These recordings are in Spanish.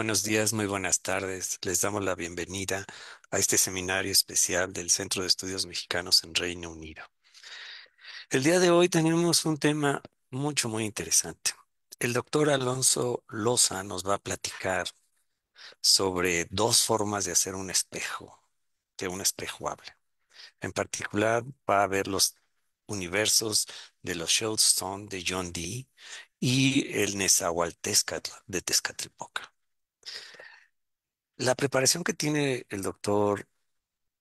buenos días, muy buenas tardes. Les damos la bienvenida a este seminario especial del Centro de Estudios Mexicanos en Reino Unido. El día de hoy tenemos un tema mucho, muy interesante. El doctor Alonso Loza nos va a platicar sobre dos formas de hacer un espejo, de un espejo En particular, va a ver los universos de los Stone de John Dee y el Nezahualtezcatl de Tezcatlipoca. La preparación que tiene el doctor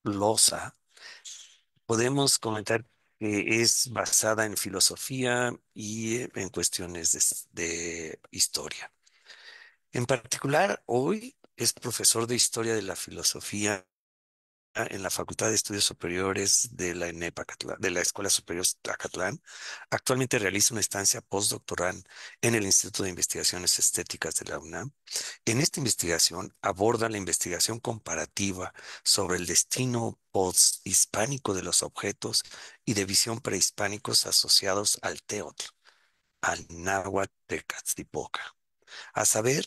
Loza, podemos comentar que es basada en filosofía y en cuestiones de, historia. En particular, hoy es profesor de historia de la filosofía Ah, en la Facultad de Estudios Superiores de la Escuela Superior de la Escuela Superior Actualmente realiza una estancia postdoctoral en el Instituto de Investigaciones Estéticas de la UNAM. En esta investigación aborda la investigación comparativa sobre el destino posthispánico de los objetos y de visión prehispánicos asociados al teotl, al náhuatl de Catzipoca, A saber,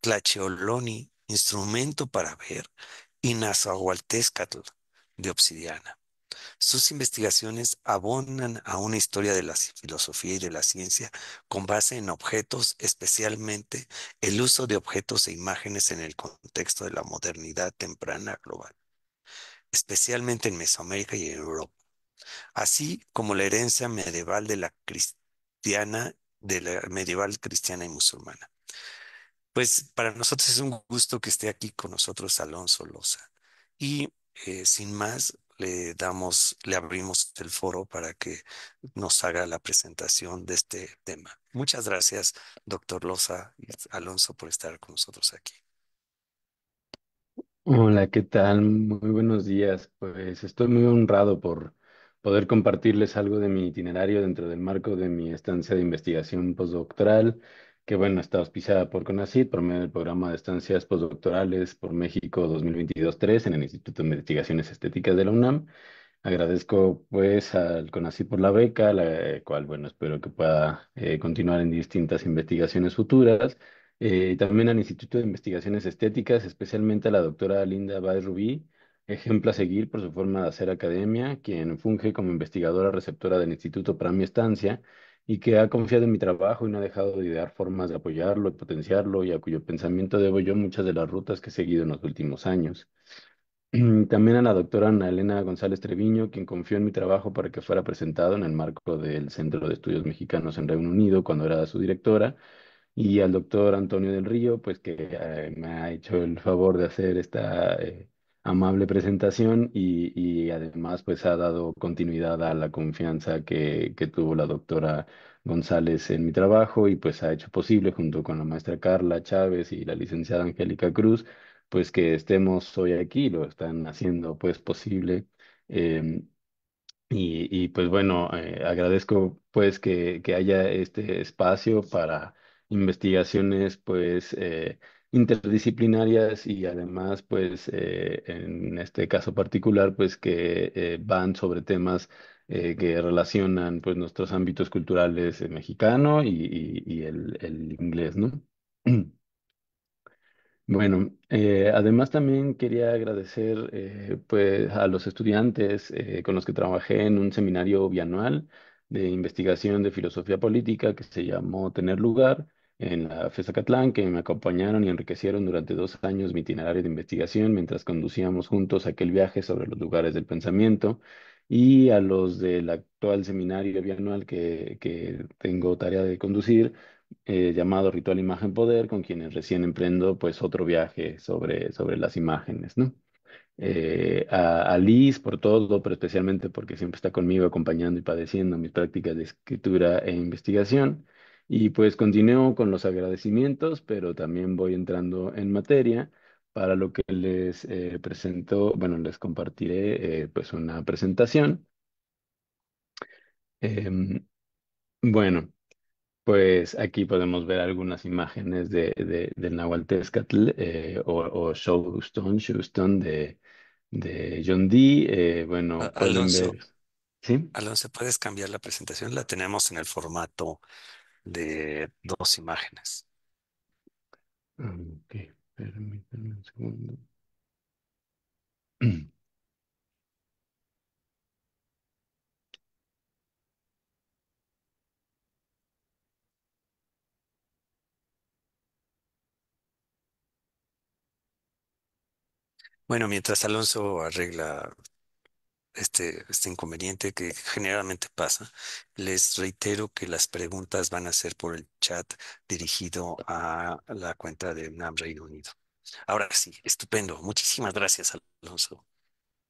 Tlacheoloni, instrumento para ver, y de obsidiana. Sus investigaciones abonan a una historia de la filosofía y de la ciencia con base en objetos, especialmente el uso de objetos e imágenes en el contexto de la modernidad temprana global, especialmente en Mesoamérica y en Europa, así como la herencia medieval de la cristiana de la medieval cristiana y musulmana. Pues para nosotros es un gusto que esté aquí con nosotros Alonso Loza. Y eh, sin más, le damos, le abrimos el foro para que nos haga la presentación de este tema. Muchas gracias, doctor Loza y Alonso, por estar con nosotros aquí. Hola, ¿qué tal? Muy buenos días. Pues estoy muy honrado por poder compartirles algo de mi itinerario dentro del marco de mi estancia de investigación postdoctoral que bueno, está auspiciada por CONACYT por medio del programa de estancias postdoctorales por México 2022-3 en el Instituto de Investigaciones Estéticas de la UNAM. Agradezco pues al CONACYT por la beca, la cual bueno, espero que pueda eh, continuar en distintas investigaciones futuras. Eh, también al Instituto de Investigaciones Estéticas, especialmente a la doctora Linda Baez Rubí, ejemplo a seguir por su forma de hacer academia, quien funge como investigadora receptora del Instituto para mi estancia y que ha confiado en mi trabajo y no ha dejado de idear formas de apoyarlo y potenciarlo y a cuyo pensamiento debo yo muchas de las rutas que he seguido en los últimos años. También a la doctora Ana Elena González Treviño, quien confió en mi trabajo para que fuera presentado en el marco del Centro de Estudios Mexicanos en Reino Unido cuando era su directora, y al doctor Antonio del Río, pues que eh, me ha hecho el favor de hacer esta eh, amable presentación y, y, además pues ha dado continuidad a la confianza que, que tuvo la doctora González en mi trabajo y pues ha hecho posible junto con la maestra Carla Chávez y la licenciada Angélica Cruz, pues que estemos hoy aquí, lo están haciendo pues posible. Em, y, y, pues bueno, eh, agradezco pues que, que, haya este espacio para investigaciones pues eh, interdisciplinarias y además pues eh, en este caso particular pues que van sobre temas eh, que relacionan pues, nuestros ámbitos culturales eh, mexicano y, el, inglés, ¿no? Bueno, eh, además también quería agradecer pues, a los estudiantes con los que trabajé en un seminario bianual de investigación de filosofía política que se llamó Tener Lugar en la FESA Catlán, que me acompañaron y enriquecieron durante dos años mi itinerario de investigación mientras conducíamos juntos aquel viaje sobre los lugares del pensamiento y a los del actual seminario bianual que, que tengo tarea de conducir, eh, llamado Ritual Imagen Poder, con quienes recién emprendo pues otro viaje sobre, sobre las imágenes, ¿no? Eh, a, a, Liz por todo, pero especialmente porque siempre está conmigo acompañando y padeciendo mis prácticas de escritura e investigación. Y pues continúo con los agradecimientos, pero también voy entrando en materia para lo que les eh, presento, bueno, les compartiré eh, pues una presentación. Em, bueno, pues aquí podemos ver algunas imágenes de, de, Nahual eh, o, o Showstone, de, de John Dee. bueno, Alonso, Alonso, ¿puedes cambiar la presentación? La tenemos en el formato de dos imágenes. Ah, okay. Permítanme un segundo. Bueno, mientras Alonso arregla este, este inconveniente que generalmente pasa. Les reitero que las preguntas van a ser por el chat dirigido a la cuenta de NAM Reino Unido. Ahora sí, estupendo. Muchísimas gracias, Alonso.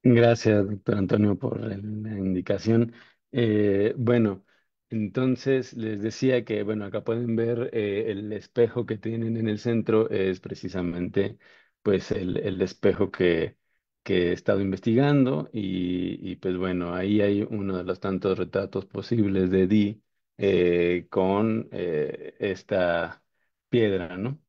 Gracias, doctor Antonio, por la indicación. Eh, bueno, entonces les decía que, bueno, acá pueden ver eh, el espejo que tienen en el centro, es precisamente pues el, el espejo que, que he estado investigando y, pues bueno, ahí hay uno de los tantos retratos posibles de Di eh, con eh, esta piedra, ¿no?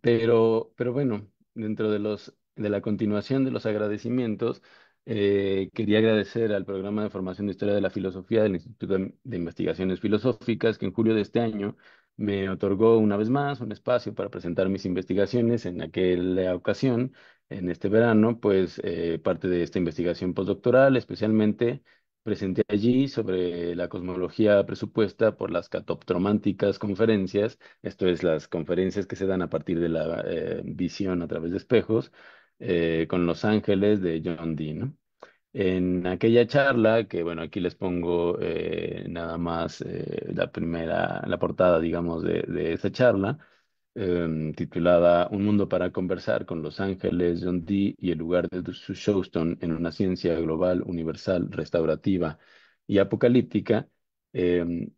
Pero, pero bueno, dentro de los de la continuación de los agradecimientos, eh, quería agradecer al programa de formación de historia de la filosofía del Instituto de Investigaciones Filosóficas, que en julio de este año me otorgó una vez más un espacio para presentar mis investigaciones en aquella ocasión en este verano, pues eh, parte de esta investigación postdoctoral, especialmente presenté allí sobre la cosmología presupuesta por las catoptrománticas conferencias, esto es, las conferencias que se dan a partir de la eh, visión a través de espejos, eh, con Los Ángeles de John Dean. En aquella charla, que bueno, aquí les pongo nada más la primera, la portada, digamos, de, de esa charla, Em, titulada Un mundo para conversar con Los Ángeles, John Dee y el lugar de su en una ciencia global, universal, restaurativa y apocalíptica. Em,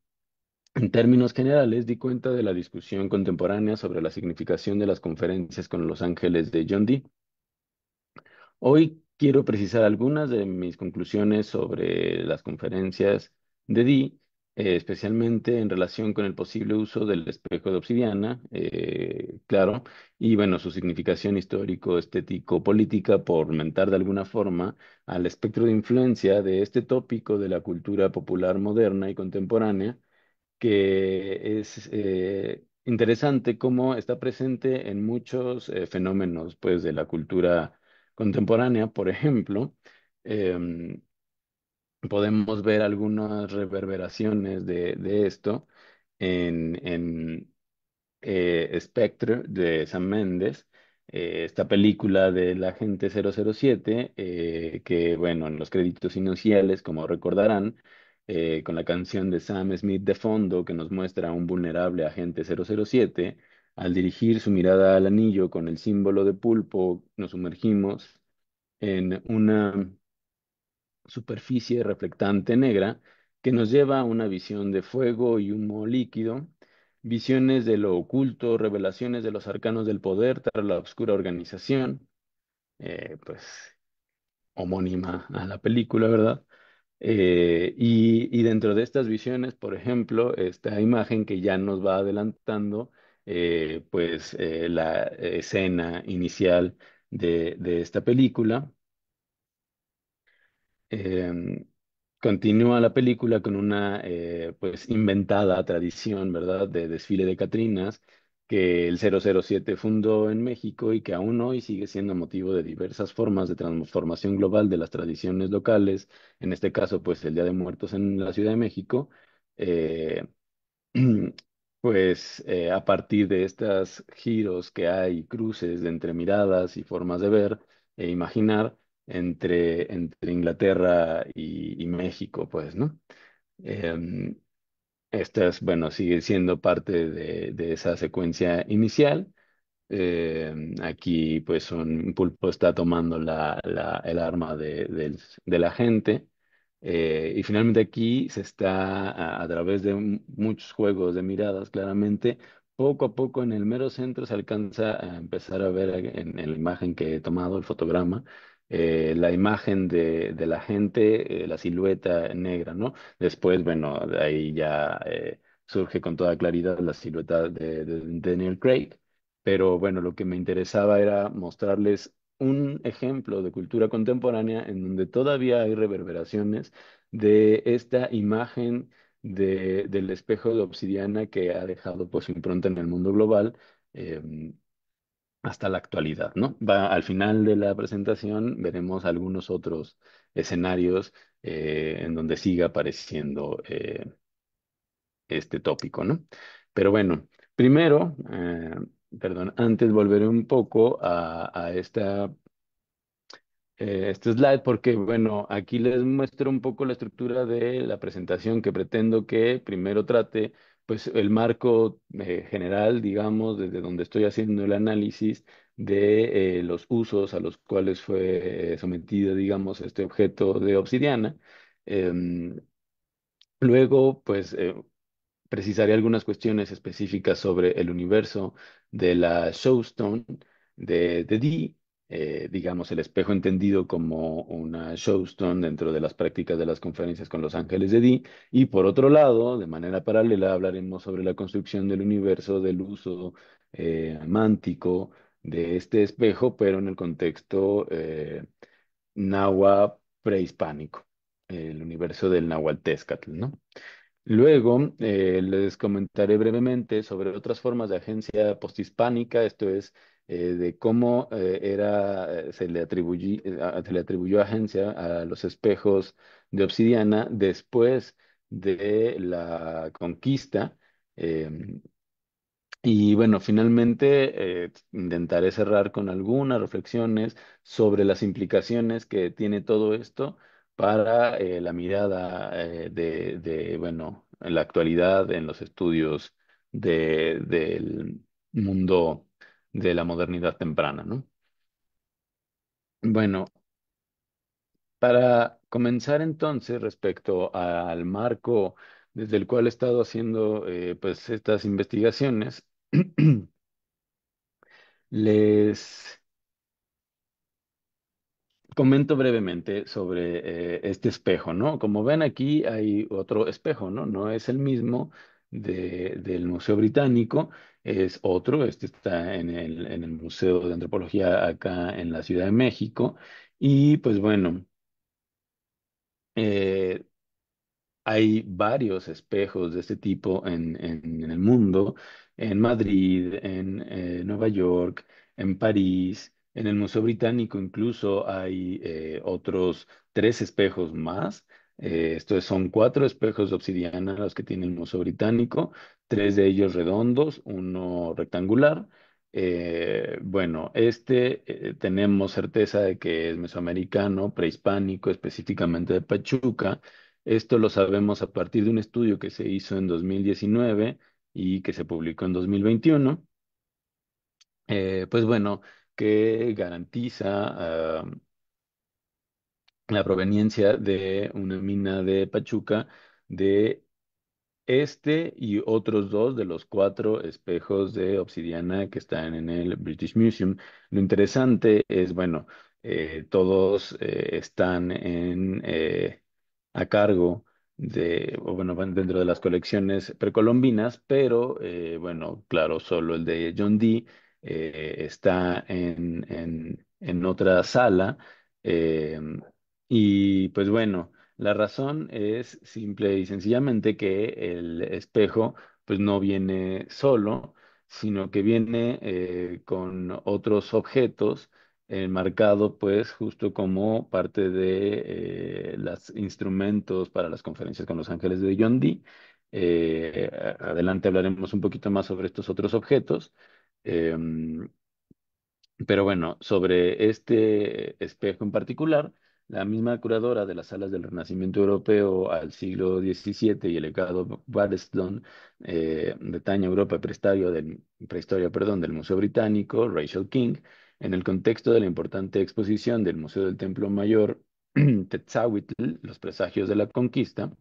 en términos generales, di cuenta de la discusión contemporánea sobre la significación de las conferencias con Los Ángeles de John Dee. Hoy quiero precisar algunas de mis conclusiones sobre las conferencias de Dee eh, especialmente en relación con el posible uso del espejo de obsidiana, eh, claro, y bueno, su significación histórico, estético, política, por mentar de alguna forma al espectro de influencia de este tópico de la cultura popular moderna y contemporánea, que es eh, interesante cómo está presente en muchos fenómenos, pues, de la cultura contemporánea, por ejemplo. Em, podemos ver algunas reverberaciones de, esto en, eh, Spectre de Sam Méndez, eh, esta película del agente 007, eh, que bueno, en los créditos iniciales, como recordarán, con la canción de Sam Smith de fondo que nos muestra a un vulnerable agente 007, al dirigir su mirada al anillo con el símbolo de pulpo, nos sumergimos en una superficie reflectante negra que nos lleva a una visión de fuego y humo líquido, visiones de lo oculto, revelaciones de los arcanos del poder tras la oscura organización, eh, pues homónima a la película, ¿verdad? Eh, y, dentro de estas visiones, por ejemplo, esta imagen que ya nos va adelantando, eh, pues la escena inicial de, esta película, Em, continúa la película con una eh, pues inventada tradición, ¿verdad?, de desfile de Catrinas que el 007 fundó en México y que aún hoy sigue siendo motivo de diversas formas de transformación global de las tradiciones locales, en este caso pues el Día de Muertos en la Ciudad de México, eh, pues eh, a partir de estos giros que hay, cruces de entre miradas y formas de ver e imaginar, entre, entre Inglaterra y, México, pues, ¿no? Eh, estas, bueno, sigue siendo parte de, de esa secuencia inicial. Em, aquí, pues, un pulpo está tomando la, la, el arma de, la gente. Eh, y finalmente aquí se está, a, través de muchos juegos de miradas, claramente, poco a poco en el mero centro se alcanza a empezar a ver en la imagen que he tomado, el fotograma, eh, la imagen de, la gente, eh, la silueta negra, ¿no? Después, bueno, ahí ya eh, surge con toda claridad la silueta de, Daniel Craig, pero bueno, lo que me interesaba era mostrarles un ejemplo de cultura contemporánea en donde todavía hay reverberaciones de esta imagen del espejo de obsidiana que ha dejado pues, su impronta en el mundo global. Em, hasta la actualidad, ¿no? Va, al final de la presentación veremos algunos otros escenarios eh, en donde siga apareciendo eh, este tópico, ¿no? Pero bueno, primero, eh, perdón, antes volveré un poco a, a esta este slide porque, bueno, aquí les muestro un poco la estructura de la presentación que pretendo que primero trate pues el marco eh, general, digamos, desde donde estoy haciendo el análisis de eh, los usos a los cuales fue sometido, digamos, este objeto de obsidiana. Em, luego, pues, eh, precisaré algunas cuestiones específicas sobre el universo de la Showstone de, de Dee eh, digamos, el espejo entendido como una showstone dentro de las prácticas de las conferencias con los ángeles de Di. Y por otro lado, de manera paralela, hablaremos sobre la construcción del universo, del uso eh, mántico de este espejo, pero en el contexto eh, prehispánico, el universo del náhuatl ¿no? Luego eh, les comentaré brevemente sobre otras formas de agencia posthispánica, esto es eh, de cómo eh, era, eh, se le, se le atribuyó agencia a los espejos de obsidiana después de la conquista. Em, y bueno, finalmente intentaré cerrar con algunas reflexiones sobre las implicaciones que tiene todo esto para la mirada de, de, bueno, en la actualidad, en los estudios del mundo de la modernidad temprana, ¿no? Bueno, para comenzar entonces respecto al marco desde el cual he estado haciendo eh, pues estas investigaciones, les comento brevemente sobre eh, este espejo, ¿no? Como ven aquí hay otro espejo, ¿no? No es el mismo, del Museo Británico es otro, este está en el, en el Museo de Antropología acá en la Ciudad de México, y pues bueno, eh, hay varios espejos de este tipo en, en, el mundo, en Madrid, en eh, Nueva York, en París, en el Museo Británico incluso hay eh, otros tres espejos más eh, Estos son cuatro espejos de obsidiana los que tiene el Museo Británico, tres de ellos redondos, uno rectangular. Eh, bueno, este eh, tenemos certeza de que es mesoamericano, prehispánico, específicamente de Pachuca. Esto lo sabemos a partir de un estudio que se hizo en 2019 y que se publicó en 2021. pues bueno, que garantiza ah, la proveniencia de una mina de Pachuca de este y otros dos de los cuatro espejos de obsidiana que están en el British Museum. Lo interesante es, bueno, eh, todos eh, están eh, a cargo de, o bueno, van dentro de las colecciones precolombinas, pero bueno, claro, solo el de John Dee está en, en, en otra sala. Y pues bueno, la razón es simple y sencillamente que el espejo pues no viene solo, sino que viene eh, con otros objetos enmarcado eh, pues justo como parte de eh, los instrumentos para las conferencias con los ángeles de John adelante hablaremos un poquito más sobre estos otros objetos. Em, pero bueno, sobre este espejo en particular, la misma curadora de las salas del Renacimiento Europeo al siglo XVII y el legado Waddesdon eh, de Europa Prehistoria perdón, del Museo Británico, Rachel King, en el contexto de la importante exposición del Museo del Templo Mayor Tetzawitl, Los Presagios de la Conquista,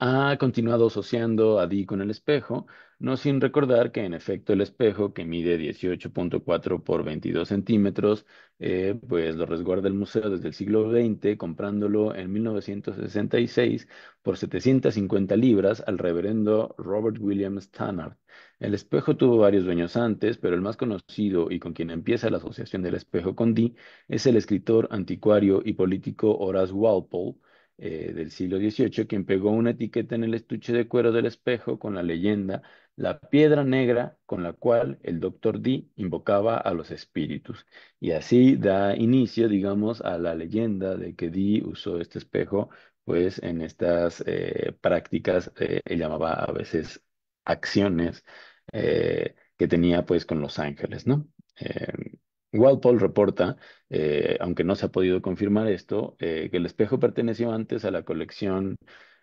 ha continuado asociando a Dee con el espejo, no sin recordar que en efecto el espejo, que mide 18.4 por 22 centímetros, eh, pues lo resguarda el museo desde el siglo XX, comprándolo en 1966 por 750 libras al reverendo Robert William Stannard. El espejo tuvo varios dueños antes, pero el más conocido y con quien empieza la asociación del espejo con Dee es el escritor, anticuario y político Horace Walpole, eh, del siglo XVIII, quien pegó una etiqueta en el estuche de cuero del espejo con la leyenda La piedra negra con la cual el doctor Dee invocaba a los espíritus. Y así da inicio, digamos, a la leyenda de que Dee usó este espejo, pues en estas eh, prácticas, eh, él llamaba a veces acciones que tenía pues con los ángeles, ¿no? Em, Walpole reporta, eh, aunque no se ha podido confirmar esto, eh, que el espejo perteneció antes a la colección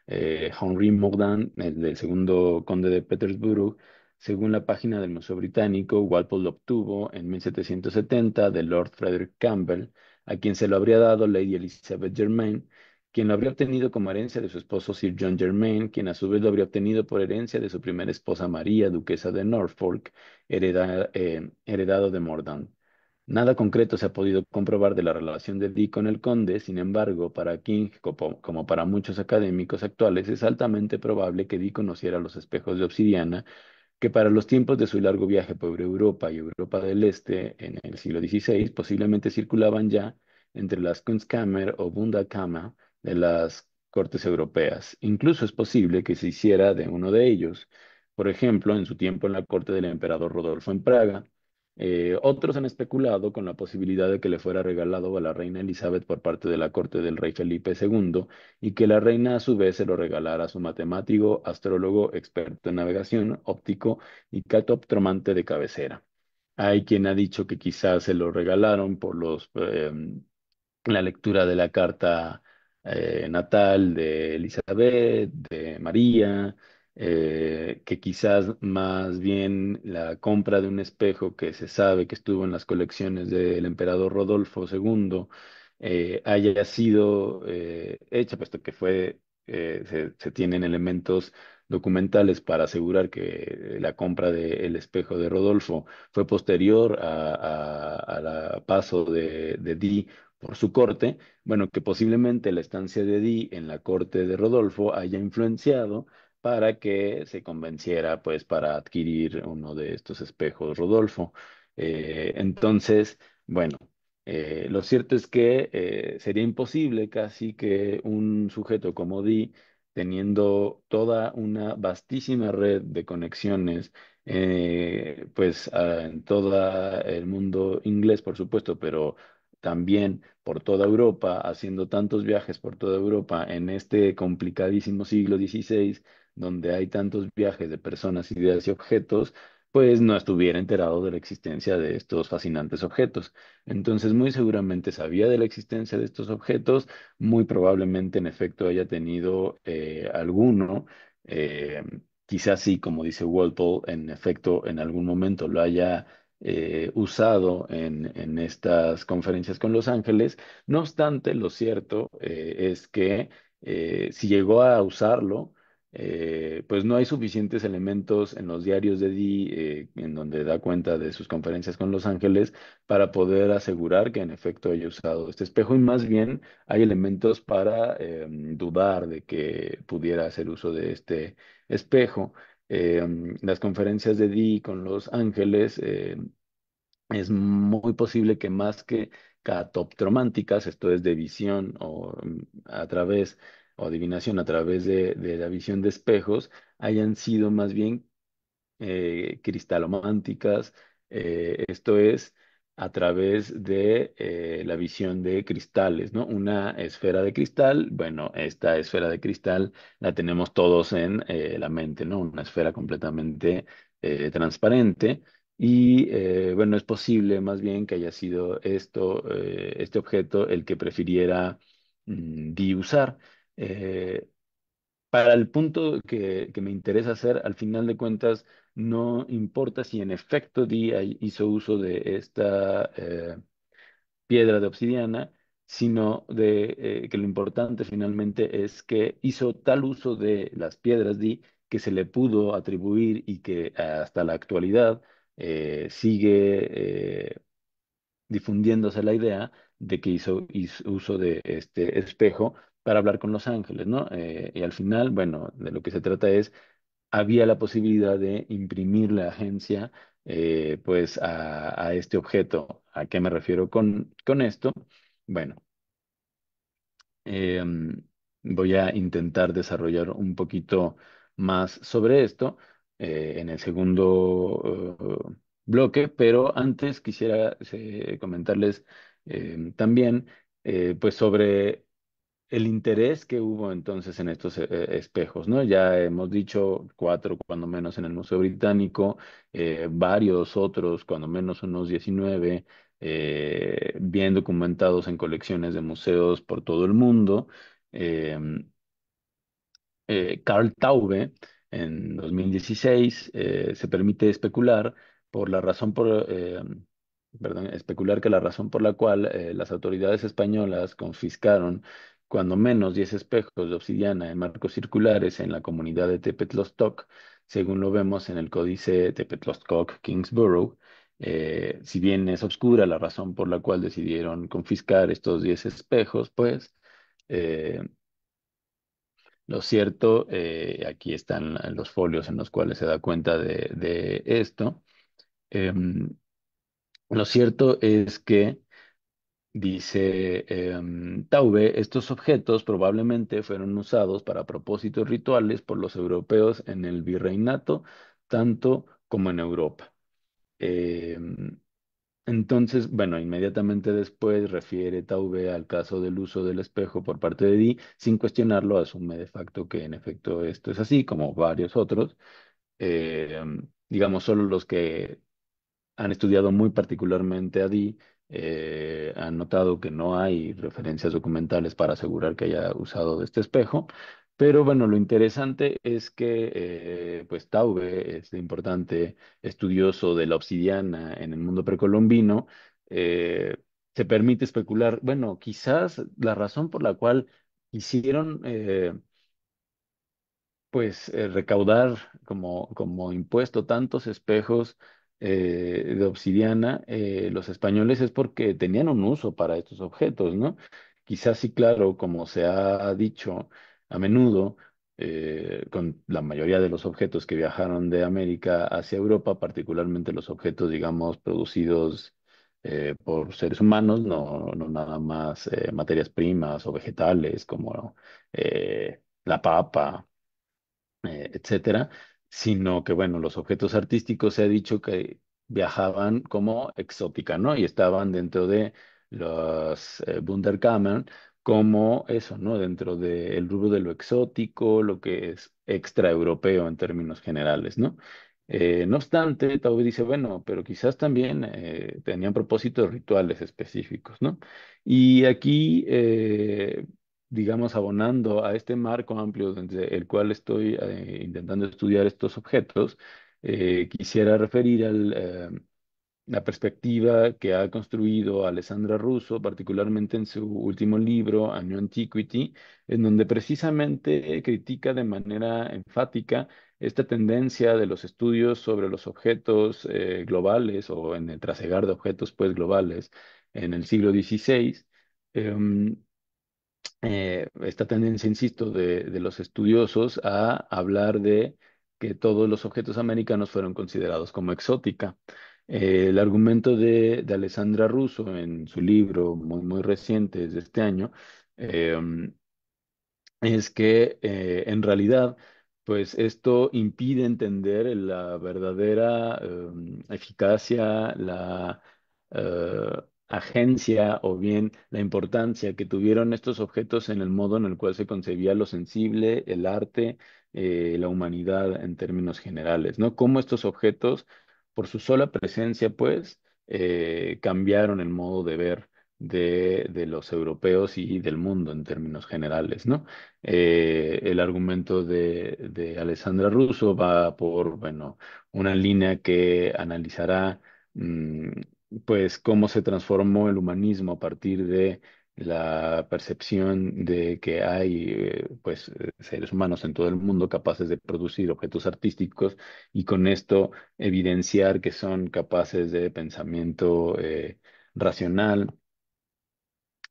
Henry eh, Henri del segundo conde de Petersburg. Según la página del Museo Británico, Walpole lo obtuvo en 1770 de Lord Frederick Campbell, a quien se lo habría dado Lady Elizabeth Germain, quien lo habría obtenido como herencia de su esposo Sir John Germain, quien a su vez lo habría obtenido por herencia de su primera esposa María, duquesa de Norfolk, heredado de Mordaunt. Nada concreto se ha podido comprobar de la relación de Dee con el conde, sin embargo, para King, como para muchos académicos actuales, es altamente probable que Dee conociera los espejos de obsidiana que para los tiempos de su largo viaje por Europa y Europa del Este en el siglo XVI posiblemente circulaban ya entre las Kunstkammer o Bundakammer de las cortes europeas. Incluso es posible que se hiciera de uno de ellos, por ejemplo, en su tiempo en la corte del emperador Rodolfo en Praga, eh, otros han especulado con la posibilidad de que le fuera regalado a la reina Elizabeth por parte de la corte del rey Felipe II y que la reina a su vez se lo regalara a su matemático, astrólogo, experto en navegación, óptico y catoptromante de cabecera. Hay quien ha dicho que quizás se lo regalaron por los, em, la lectura de la carta eh, natal de Elizabeth, de María, eh, que quizás más bien la compra de un espejo que se sabe que estuvo en las colecciones del emperador Rodolfo II eh, haya sido eh, hecha, puesto que fue, se, tienen elementos documentales para asegurar que la compra del espejo de Rodolfo fue posterior a, paso de, de Di por su corte, bueno, que posiblemente la estancia de Di en la corte de Rodolfo haya influenciado para que se convenciera, pues, para adquirir uno de estos espejos, Rodolfo. Eh, entonces, bueno, eh, lo cierto es que eh, sería imposible casi que un sujeto como Di, teniendo toda una vastísima red de conexiones, pues, en todo el mundo inglés, por supuesto, pero también por toda Europa, haciendo tantos viajes por toda Europa en este complicadísimo siglo XVI, donde hay tantos viajes de personas, ideas y objetos, pues no estuviera enterado de la existencia de estos fascinantes objetos. Entonces, muy seguramente sabía de la existencia de estos objetos, muy probablemente en efecto haya tenido eh, alguno, eh, quizás sí, como dice Walpole, en efecto en algún momento lo haya eh, usado en, en, estas conferencias con Los Ángeles. No obstante, lo cierto eh, es que eh, si llegó a usarlo, pues no hay suficientes elementos en los diarios de Dee, en donde da cuenta de sus conferencias con Los Ángeles, para poder asegurar que en efecto haya usado este espejo y más bien hay elementos para em, dudar de que pudiera hacer uso de este espejo. Em, las conferencias de Di con los ángeles, em, es muy posible que más que catoptrománticas, esto es de visión o mm, a través, o adivinación a través de, la visión de espejos, hayan sido más bien eh, cristalománticas, eh, esto es a través de eh, la visión de cristales, ¿no? Una esfera de cristal, bueno, esta esfera de cristal la tenemos todos en eh, la mente, ¿no? Una esfera completamente eh, transparente. Y bueno, es posible más bien que haya sido esto, este objeto el que prefiriera mm, usar. para el punto que, que me interesa hacer, al final de cuentas, no importa si en efecto di hizo uso de esta eh, piedra de obsidiana, sino de eh, que lo importante finalmente es que hizo tal uso de las piedras di que se le pudo atribuir y que hasta la actualidad eh, sigue difundiéndose la idea de que hizo, uso de este espejo para hablar con los ángeles, ¿no? y al final, bueno, de lo que se trata es había la posibilidad de imprimir la agencia eh, pues a, este objeto. ¿A qué me refiero con, con esto? Bueno, em, voy a intentar desarrollar un poquito más sobre esto eh, en el segundo eh, bloque, pero antes quisiera comentarles em, también pues sobre el interés que hubo entonces en estos eh, espejos, ¿no? Ya hemos dicho cuatro, cuando menos, en el Museo Británico, eh, varios otros, cuando menos unos 19, eh, bien documentados en colecciones de museos por todo el mundo. Carl em, Taube, en 2016, se permite especular por la razón por... Perdón, especular que la razón por la cual las autoridades españolas confiscaron cuando menos 10 espejos de obsidiana en marcos circulares en la comunidad de Tepetlostok, según lo vemos en el códice Tepetlostoc Kingsborough, eh, si bien es oscura la razón por la cual decidieron confiscar estos 10 espejos, pues eh, lo cierto, eh, aquí están los folios en los cuales se da cuenta de, esto. Em, lo cierto es que Dice em, Taube, estos objetos probablemente fueron usados para propósitos rituales por los europeos en el virreinato, tanto como en Europa. Em, entonces, bueno, inmediatamente después refiere Taube al caso del uso del espejo por parte de Di sin cuestionarlo, asume de facto que en efecto esto es así, como varios otros. Em, digamos, solo los que han estudiado muy particularmente a Di eh, han notado que no hay referencias documentales para asegurar que haya usado este espejo, pero bueno, lo interesante es que eh, pues Taube, este importante estudioso de la obsidiana en el mundo precolombino, eh, se permite especular, bueno, quizás la razón por la cual hicieron eh, pues recaudar como, como impuesto tantos espejos eh, de obsidiana eh, los españoles es porque tenían un uso para estos objetos, ¿no? Quizás sí, claro, como se ha dicho a menudo, eh, con la mayoría de los objetos que viajaron de América hacia Europa, particularmente los objetos, digamos, producidos por seres humanos, no, no nada más materias primas o vegetales como la papa, etcétera, sino que, bueno, los objetos artísticos se ha dicho que viajaban como exótica, ¿no? Y estaban dentro de los eh, como eso, ¿no? Dentro del rubro de lo exótico, lo que es extraeuropeo en términos generales, ¿no? Eh, no obstante, Taube dice, bueno, pero quizás también eh, tenían propósitos rituales específicos, ¿no? Y aquí eh, digamos, abonando a este marco amplio desde el cual estoy eh, intentando estudiar estos objetos, eh, quisiera referir al, eh, la perspectiva que ha construido Alessandra Russo, particularmente en su último libro, A New Antiquity, en donde precisamente critica de manera enfática esta tendencia de los estudios sobre los objetos globales o en el trasegar de objetos pues, globales en el siglo XVI eh, esta tendencia, insisto, de, los estudiosos a hablar de que todos los objetos americanos fueron considerados como exótica. Eh, el argumento de, Alessandra Russo en su libro muy, muy reciente, de este año, em, es que eh, en realidad pues esto impide entender la verdadera em, eficacia, la, agencia o bien la importancia que tuvieron estos objetos en el modo en el cual se concebía lo sensible, el arte, eh, la humanidad en términos generales, ¿no? Cómo estos objetos, por su sola presencia, pues, eh, cambiaron el modo de ver de, los europeos y del mundo en términos generales, ¿no? Eh, el argumento de, de Alessandra Russo va por, bueno, una línea que analizará mm, pues cómo se transformó el humanismo a partir de la percepción de que hay eh, pues eh, seres humanos en todo el mundo capaces de producir objetos artísticos y con esto evidenciar que son capaces de pensamiento eh, racional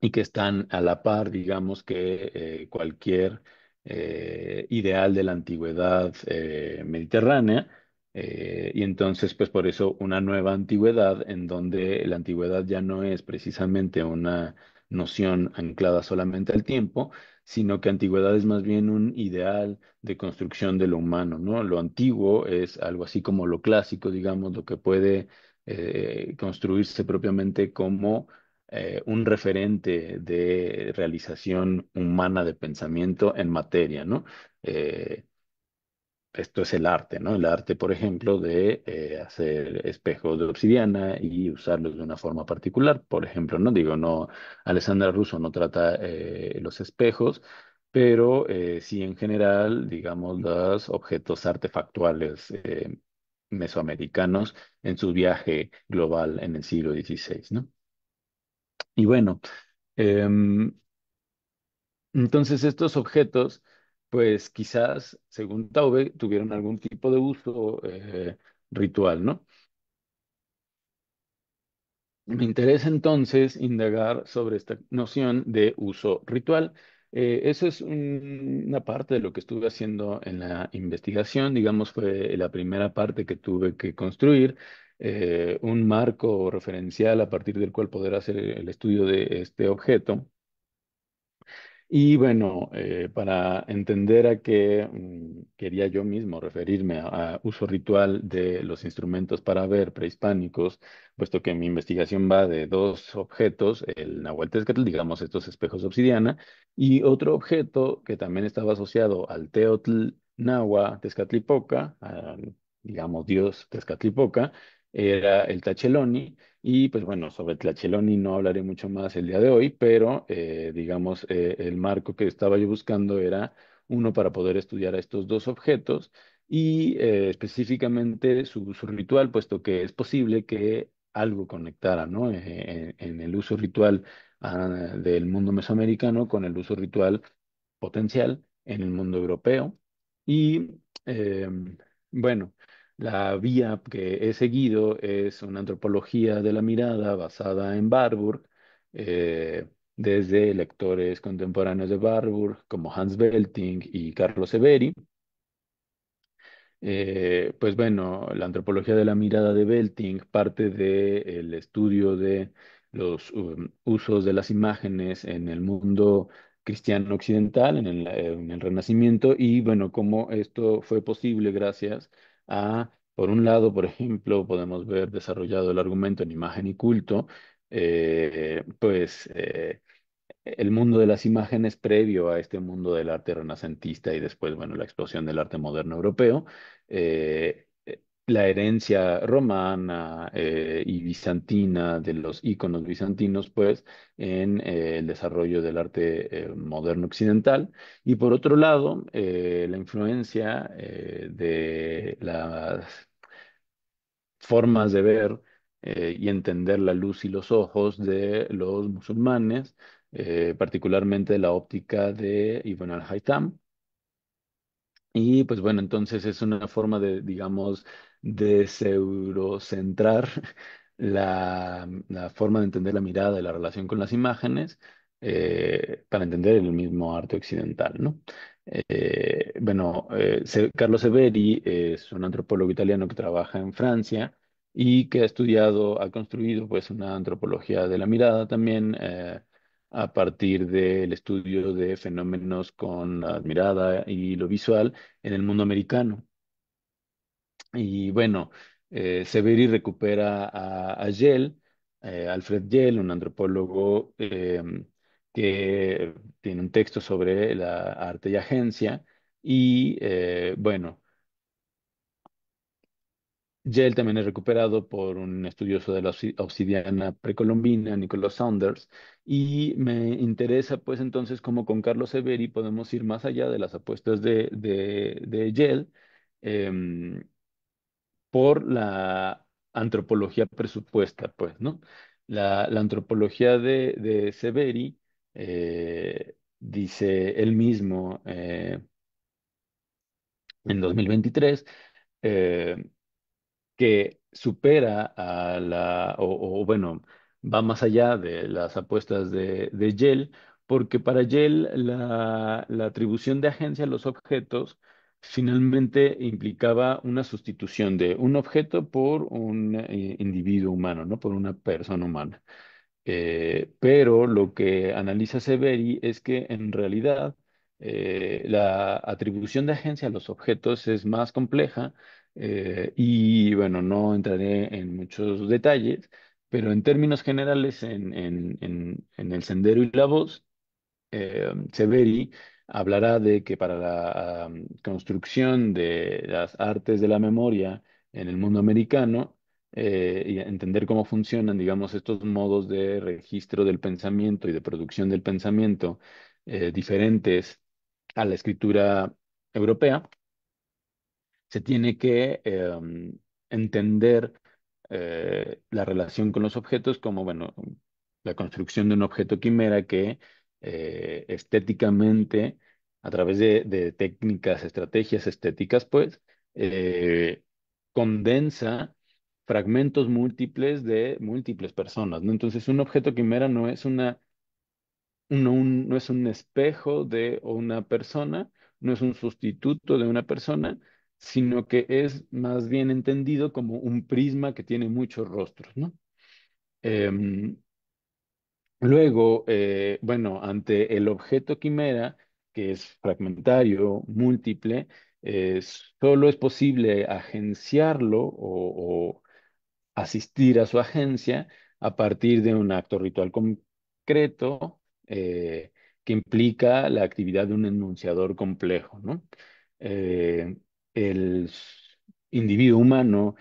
y que están a la par, digamos, que cualquier ideal de la antigüedad mediterránea eh, y entonces, pues por eso una nueva antigüedad, en donde la antigüedad ya no es precisamente una noción anclada solamente al tiempo, sino que antigüedad es más bien un ideal de construcción de lo humano, ¿no? Lo antiguo es algo así como lo clásico, digamos, lo que puede eh, construirse propiamente como eh, un referente de realización humana de pensamiento en materia, ¿no? esto es el arte, ¿no? El arte, por ejemplo, de eh, hacer espejos de obsidiana y usarlos de una forma particular, por ejemplo, ¿no? Digo, no, Alessandra Russo no trata eh, los espejos, pero eh, sí en general, digamos, los objetos artefactuales mesoamericanos en su viaje global en el siglo XVI, ¿no? Y bueno, em, entonces estos objetos pues quizás, según Taube, tuvieron algún tipo de uso eh, ritual, ¿no? Me interesa entonces indagar sobre esta noción de uso ritual. Eh, eso es una parte de lo que estuve haciendo en la investigación, digamos, fue la primera parte que tuve que construir, eh, un marco referencial a partir del cual poder hacer el estudio de este objeto. Y bueno, eh, para entender a qué mm, quería yo mismo referirme a, uso ritual de los instrumentos para ver prehispánicos, puesto que mi investigación va de dos objetos, el Nahualtezcatl, digamos estos espejos de obsidiana, y otro objeto que también estaba asociado al Teotl Nahua Tezcatlipoca, digamos dios Tezcatlipoca, era el Tacheloni. Y pues bueno, sobre Tlacheloni no hablaré mucho más el día de hoy, pero eh, digamos, eh, el marco que estaba yo buscando era uno para poder estudiar a estos dos objetos y eh, específicamente su, uso ritual, puesto que es posible que algo conectara ¿no? en, el uso ritual ah, del mundo mesoamericano con el uso ritual potencial en el mundo europeo. Y em, bueno, la vía que he seguido es una antropología de la mirada basada en Barburg, eh, desde lectores contemporáneos de barburg como Hans Belting y Carlos Severi. Eh, pues bueno, la antropología de la mirada de Belting parte del estudio de los um, usos de las imágenes en el mundo cristiano occidental, en el, eh, en el Renacimiento, y bueno, cómo esto fue posible gracias Ah, por un lado, por ejemplo, podemos ver desarrollado el argumento en imagen y culto, eh, pues eh, el mundo de las imágenes previo a este mundo del arte renacentista y después, bueno, la explosión del arte moderno europeo, eh, la herencia romana eh, y bizantina de los íconos bizantinos, pues, en eh, el desarrollo del arte eh, moderno occidental. Y por otro lado, la influencia de las formas de ver y entender la luz y los ojos de los musulmanes, particularmente la óptica de Ibn al-Haytham. Y pues bueno, entonces es una forma de, digamos, de la, la forma de entender la mirada y la relación con las imágenes eh, para entender el mismo arte occidental, ¿no? Eh, bueno, eh, Carlos Severi es un antropólogo italiano que trabaja en Francia y que ha estudiado, ha construido pues una antropología de la mirada también a partir del estudio de fenómenos con la mirada y lo visual en el mundo americano. Y bueno, eh, Severi recupera a, Yell, eh, Alfred Yell, un antropólogo eh, que tiene un texto sobre la arte y agencia. Y bueno, Yell también es recuperado por un estudioso de la obsidiana precolombina, Nicolás Saunders, y me interesa pues entonces cómo con Carlos Severi podemos ir más allá de las apuestas de, de, Yell, em, por la antropología presupuesta, pues, ¿no? La, antropología de, Severi, eh, dice él mismo eh, en 2023, eh, que supera a la, o, bueno, va más allá de las apuestas de, de Yell, porque para Yell la atribución de agencia a los objetos finalmente implicaba una sustitución de un objeto por un eh, individuo humano, ¿no? Por una persona humana. Eh, pero lo que analiza Severi es que en realidad eh, la atribución de agencia a los objetos es más compleja y bueno, no entraré en muchos detalles, pero en términos generales en, en el sendero y la voz, Severi hablará de que para la construcción de las artes de la memoria en el mundo americano eh, y entender cómo funcionan, digamos, estos modos de registro del pensamiento y de producción del pensamiento eh, diferentes a la escritura europea, se tiene que em, entender eh, la relación con los objetos como, bueno, la construcción de un objeto quimera que eh, estéticamente, a través de, técnicas, estrategias estéticas, pues, eh, condensa fragmentos múltiples de múltiples personas, ¿no? Entonces, un objeto quimera no es una, no, un, es un espejo de una persona, no es un sustituto de una persona, sino que es más bien entendido como un prisma que tiene muchos rostros, ¿no? Em, Luego, eh, bueno, ante el objeto quimera, que es fragmentario, múltiple, eh, solo es posible agenciarlo o, asistir a su agencia a partir de un acto ritual concreto eh, que implica la actividad de un enunciador complejo, ¿no? el individuo humano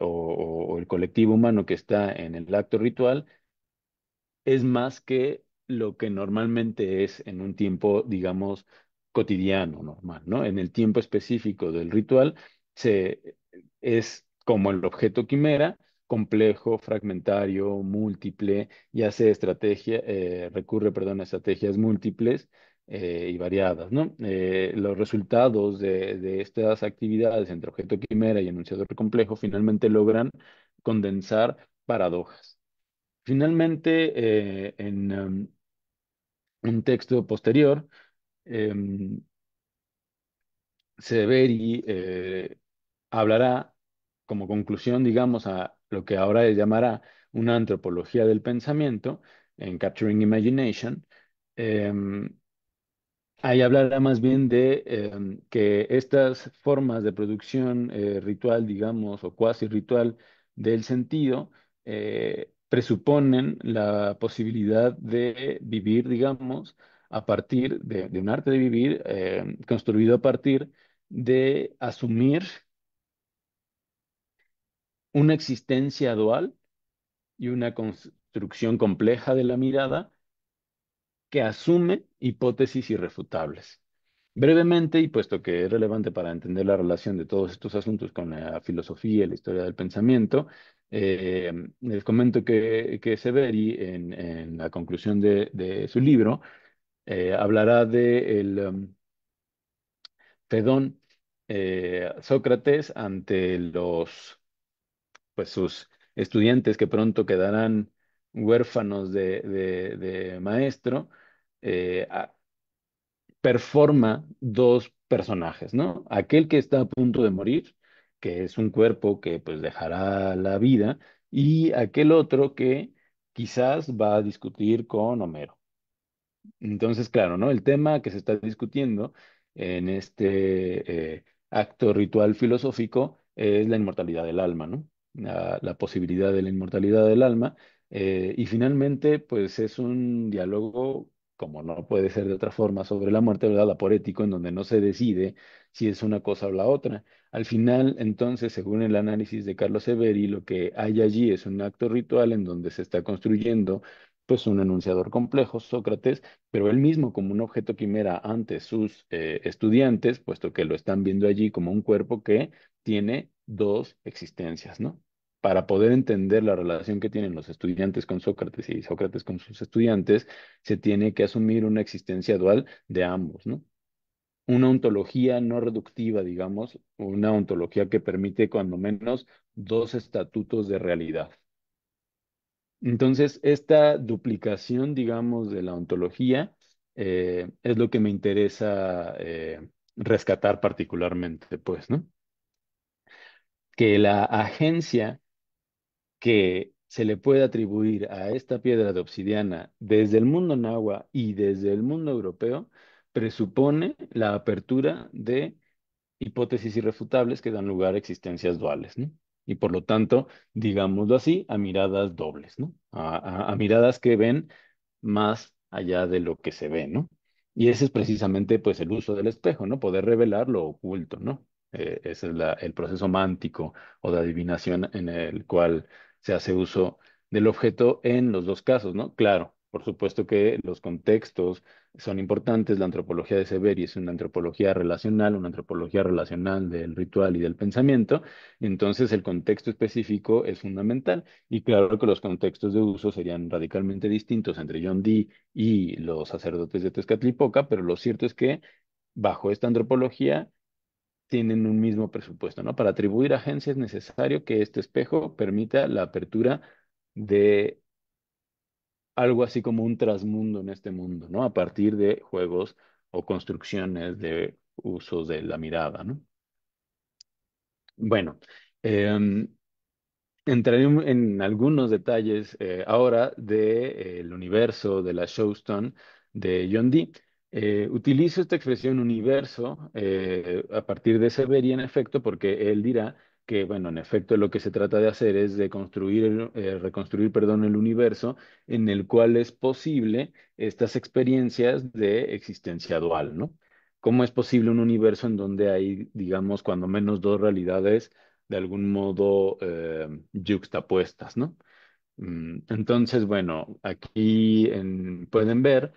o, el colectivo humano que está en el acto ritual es más que lo que normalmente es en un tiempo, digamos, cotidiano, normal, ¿no? En el tiempo específico del ritual se, es como el objeto quimera, complejo, fragmentario, múltiple, y hace estrategia, eh, recurre, perdón, a estrategias múltiples eh, y variadas, ¿no? Eh, los resultados de, estas actividades entre objeto quimera y enunciador complejo finalmente logran condensar paradojas Finalmente, eh, en em, un texto posterior, em, Severi eh, hablará como conclusión, digamos, a lo que ahora llamará una antropología del pensamiento en Capturing Imagination. Em, ahí hablará más bien de que estas formas de producción eh, ritual, digamos, o cuasi ritual del sentido, presuponen la posibilidad de vivir, digamos, a partir de, un arte de vivir eh, construido a partir de asumir una existencia dual y una construcción compleja de la mirada que asume hipótesis irrefutables. Brevemente, y puesto que es relevante para entender la relación de todos estos asuntos con la filosofía y la historia del pensamiento, eh, les comento que, que Severi, en, en, la conclusión de, su libro, eh, hablará de el, em, eh, Sócrates ante los, pues sus estudiantes que pronto quedarán huérfanos de, maestro, performa dos personajes, ¿no? Aquel que está a punto de morir que es un cuerpo que pues dejará la vida, y aquel otro que quizás va a discutir con Homero. Entonces, claro, ¿no? El tema que se está discutiendo en este eh, acto ritual filosófico es la inmortalidad del alma, ¿no? La, posibilidad de la inmortalidad del alma. Eh, y finalmente, pues es un diálogo como no puede ser de otra forma, sobre la muerte, ¿verdad? La por en donde no se decide si es una cosa o la otra. Al final, entonces, según el análisis de Carlos Severi, lo que hay allí es un acto ritual en donde se está construyendo pues un enunciador complejo, Sócrates, pero él mismo como un objeto quimera ante sus eh, estudiantes, puesto que lo están viendo allí como un cuerpo que tiene dos existencias, ¿no? para poder entender la relación que tienen los estudiantes con Sócrates y Sócrates con sus estudiantes, se tiene que asumir una existencia dual de ambos, ¿no? Una ontología no reductiva, digamos, una ontología que permite cuando menos dos estatutos de realidad. Entonces, esta duplicación, digamos, de la ontología eh, es lo que me interesa eh, rescatar particularmente, pues, ¿no? Que la agencia que se le puede atribuir a esta piedra de obsidiana desde el mundo nahua y desde el mundo europeo presupone la apertura de hipótesis irrefutables que dan lugar a existencias duales, ¿no? Y por lo tanto, digámoslo así, a miradas dobles, ¿no? A, miradas que ven más allá de lo que se ve, ¿no? Y ese es precisamente, pues, el uso del espejo, ¿no? Poder revelar lo oculto, ¿no? Eh, ese es el proceso mántico o de adivinación en el cual se hace uso del objeto en los dos casos, ¿no? Claro, por supuesto que los contextos son importantes, la antropología de Severi es una antropología relacional, una antropología relacional del ritual y del pensamiento, entonces el contexto específico es fundamental y claro que los contextos de uso serían radicalmente distintos entre John Dee y los sacerdotes de Tezcatlipoca, pero lo cierto es que bajo esta antropología tienen un mismo presupuesto, ¿no? Para atribuir agencia es necesario que este espejo permita la apertura de algo así como un trasmundo en este mundo, ¿no? A partir de juegos o construcciones de usos de la mirada, ¿no? Bueno, em, entraré en algunos detalles eh, ahora del eh, universo de la Showstone de John Dee. Eh, utilizo esta expresión universo eh, a partir de Severi, en efecto, porque él dirá que, bueno, en efecto lo que se trata de hacer es de construir, eh, reconstruir, perdón, el universo en el cual es posible estas experiencias de existencia dual, ¿no? ¿Cómo es posible un universo en donde hay, digamos, cuando menos dos realidades de algún modo yuxtapuestas, ¿no? Mm, entonces, bueno, aquí pueden ver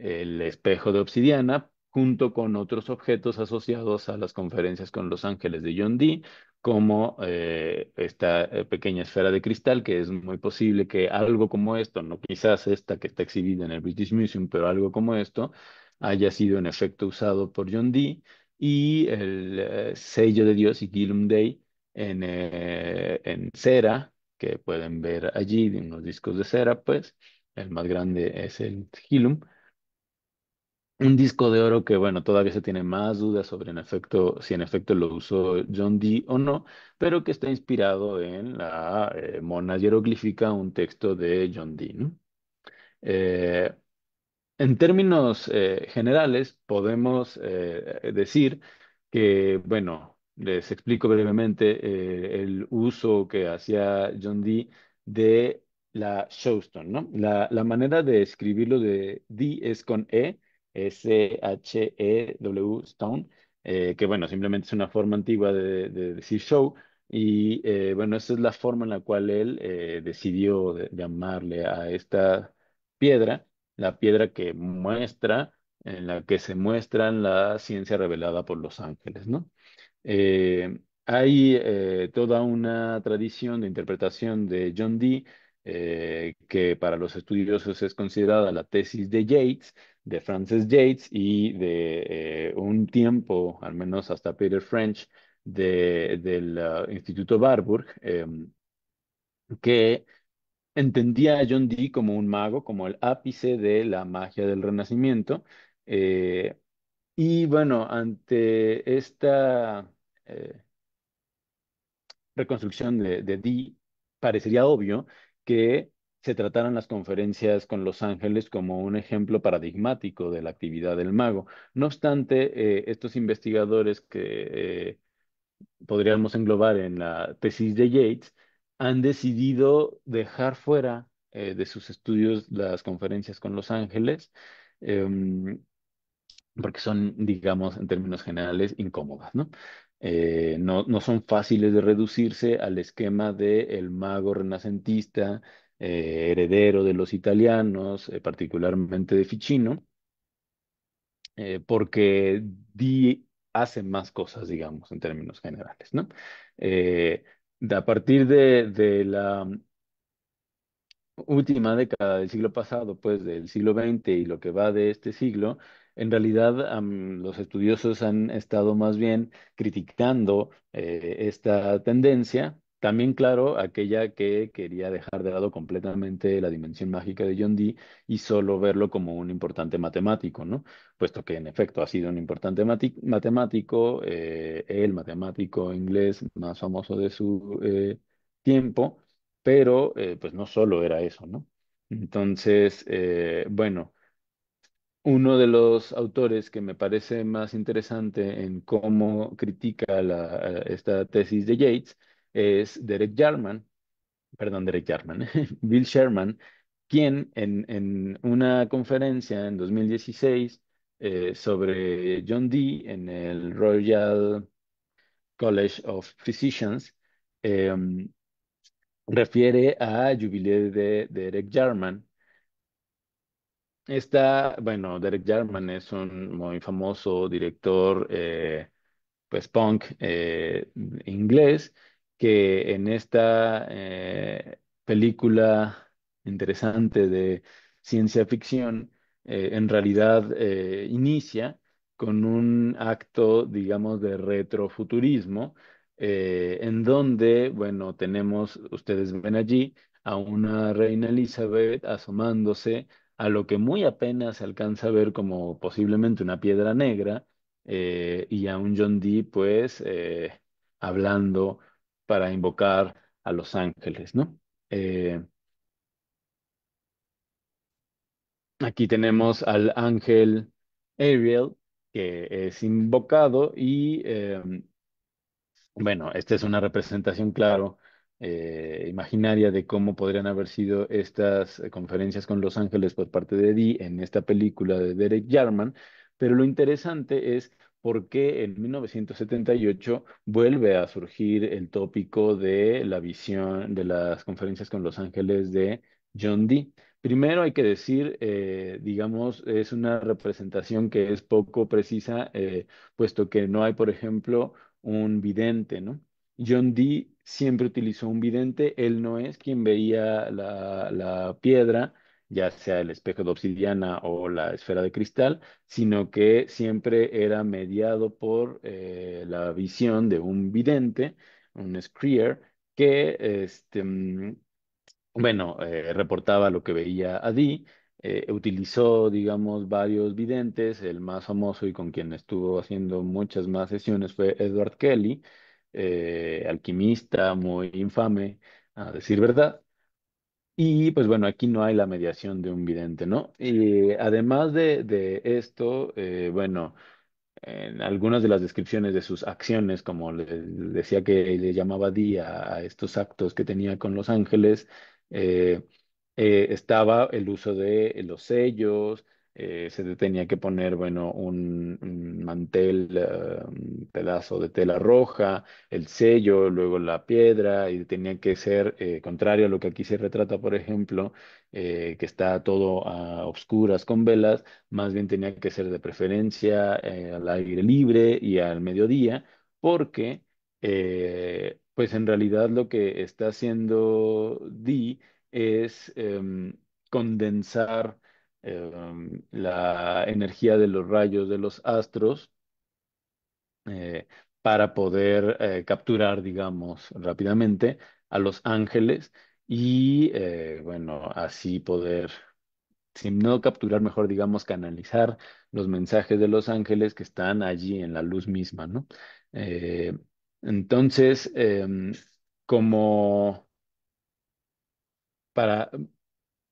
el espejo de obsidiana, junto con otros objetos asociados a las conferencias con los ángeles de John Dee, como eh, esta eh, pequeña esfera de cristal, que es muy posible que algo como esto, no quizás esta que está exhibida en el British Museum, pero algo como esto, haya sido en efecto usado por John Dee y el eh, sello de Dios y Gilum Day en, en cera, que pueden ver allí, en unos discos de cera, pues, el más grande es el Gilum, un disco de oro que, bueno, todavía se tiene más dudas sobre en efecto, si en efecto lo usó John Dee o no, pero que está inspirado en la eh, mona jeroglífica, un texto de John Dee. Eh, en términos eh, generales, podemos decir que, bueno, les explico brevemente el uso que hacía John Dee de la Showstone, ¿no? La, la manera de escribirlo de Dee es con E S-H-E-W Stone, eh, que bueno, simplemente es una forma antigua de, de decir show. Y eh, bueno, esa es la forma en la cual él eh, decidió llamarle a esta piedra, la piedra que muestra, en la que se muestra la ciencia revelada por los ángeles, ¿no? hay toda una tradición de interpretación de John Dee, que para los estudiosos es considerada la tesis de Yates, de Francis Yates y de eh, un tiempo, al menos hasta Peter French, de, del uh, Instituto Barburg, em, que entendía a John Dee como un mago, como el ápice de la magia del Renacimiento. Eh, y bueno, ante esta eh, reconstrucción de Dee, parecería obvio que se trataran las conferencias con los ángeles como un ejemplo paradigmático de la actividad del mago. No obstante, eh, estos investigadores que eh, podríamos englobar en la tesis de Yates han decidido dejar fuera eh, de sus estudios las conferencias con los ángeles em, porque son, digamos, en términos generales, incómodas, ¿no? no, son fáciles de reducirse al esquema del mago renacentista eh, heredero de los italianos, eh, particularmente de Ficino, eh, porque Di hace más cosas, digamos, en términos generales, ¿no? a partir de, la última década del siglo pasado, pues del siglo XX y lo que va de este siglo, en realidad los estudiosos han estado más bien criticando esta tendencia también, claro, aquella que quería dejar de lado completamente la dimensión mágica de John Dee y solo verlo como un importante matemático, ¿no? Puesto que en efecto ha sido un importante matemático, eh, el matemático inglés más famoso de su eh, tiempo, pero eh, pues no solo era eso, ¿no? Entonces, bueno, uno de los autores que me parece más interesante en cómo critica esta tesis de Yates es Derek Jarman, perdón, Derek Jarman, Bill Sherman, quien en, en, una conferencia en 2016 eh, sobre John Dee en el Royal College of Physicians em, refiere a Jubilee de, Derek Jarman. bueno, Derek Jarman es un muy famoso director, eh, pues punk eh, inglés, que en esta eh, película interesante de ciencia ficción, eh, en realidad eh, inicia con un acto, digamos, de retrofuturismo, en donde, bueno, tenemos, ustedes ven allí, a una reina Elizabeth asomándose a lo que muy apenas se alcanza a ver como posiblemente una piedra negra, y a un John Dee, pues, hablando para invocar a los ángeles, ¿no? Eh, aquí tenemos al ángel Ariel, que es invocado y, em, bueno, esta es una representación, claro, eh, imaginaria de cómo podrían haber sido estas eh, conferencias con los ángeles por parte de Dee en esta película de Derek Jarman, pero lo interesante es porque en 1978 vuelve a surgir el tópico de la visión de las conferencias con Los Ángeles de John Dee. Primero hay que decir, eh, digamos, es una representación que es poco precisa, eh, puesto que no hay, por ejemplo, un vidente, ¿no? John Dee siempre utilizó un vidente, él no es quien veía la piedra, ya sea el espejo de obsidiana o la esfera de cristal, sino que siempre era mediado por eh, la visión de un vidente, un screer, que, este, mm, bueno, eh, reportaba lo que veía a Dee, eh, utilizó, digamos, varios videntes, el más famoso y con quien estuvo haciendo muchas más sesiones fue Edward Kelly, alquimista muy infame, a decir verdad, y pues bueno, aquí no hay la mediación de un vidente, ¿no? Y además de, esto, eh, bueno, en algunas de las descripciones de sus acciones, como le decía que le llamaba día a estos actos que tenía con los ángeles, eh, eh, estaba el uso de los sellos, eh, se tenía que poner, bueno, un, mantel, ah, un pedazo de tela roja, el sello, luego la piedra, y tenía que ser, eh, contrario a lo que aquí se retrata, por ejemplo, eh, que está todo a oscuras con velas, más bien tenía que ser de preferencia al aire libre y al mediodía, porque, pues en realidad lo que está haciendo Di es em, condensar Em, la energía de los rayos de los astros eh, para poder eh, capturar, digamos, rápidamente a los ángeles y, eh, bueno, así poder, si no capturar, mejor, digamos, canalizar los mensajes de los ángeles que están allí en la luz misma, ¿no? entonces, em, como para,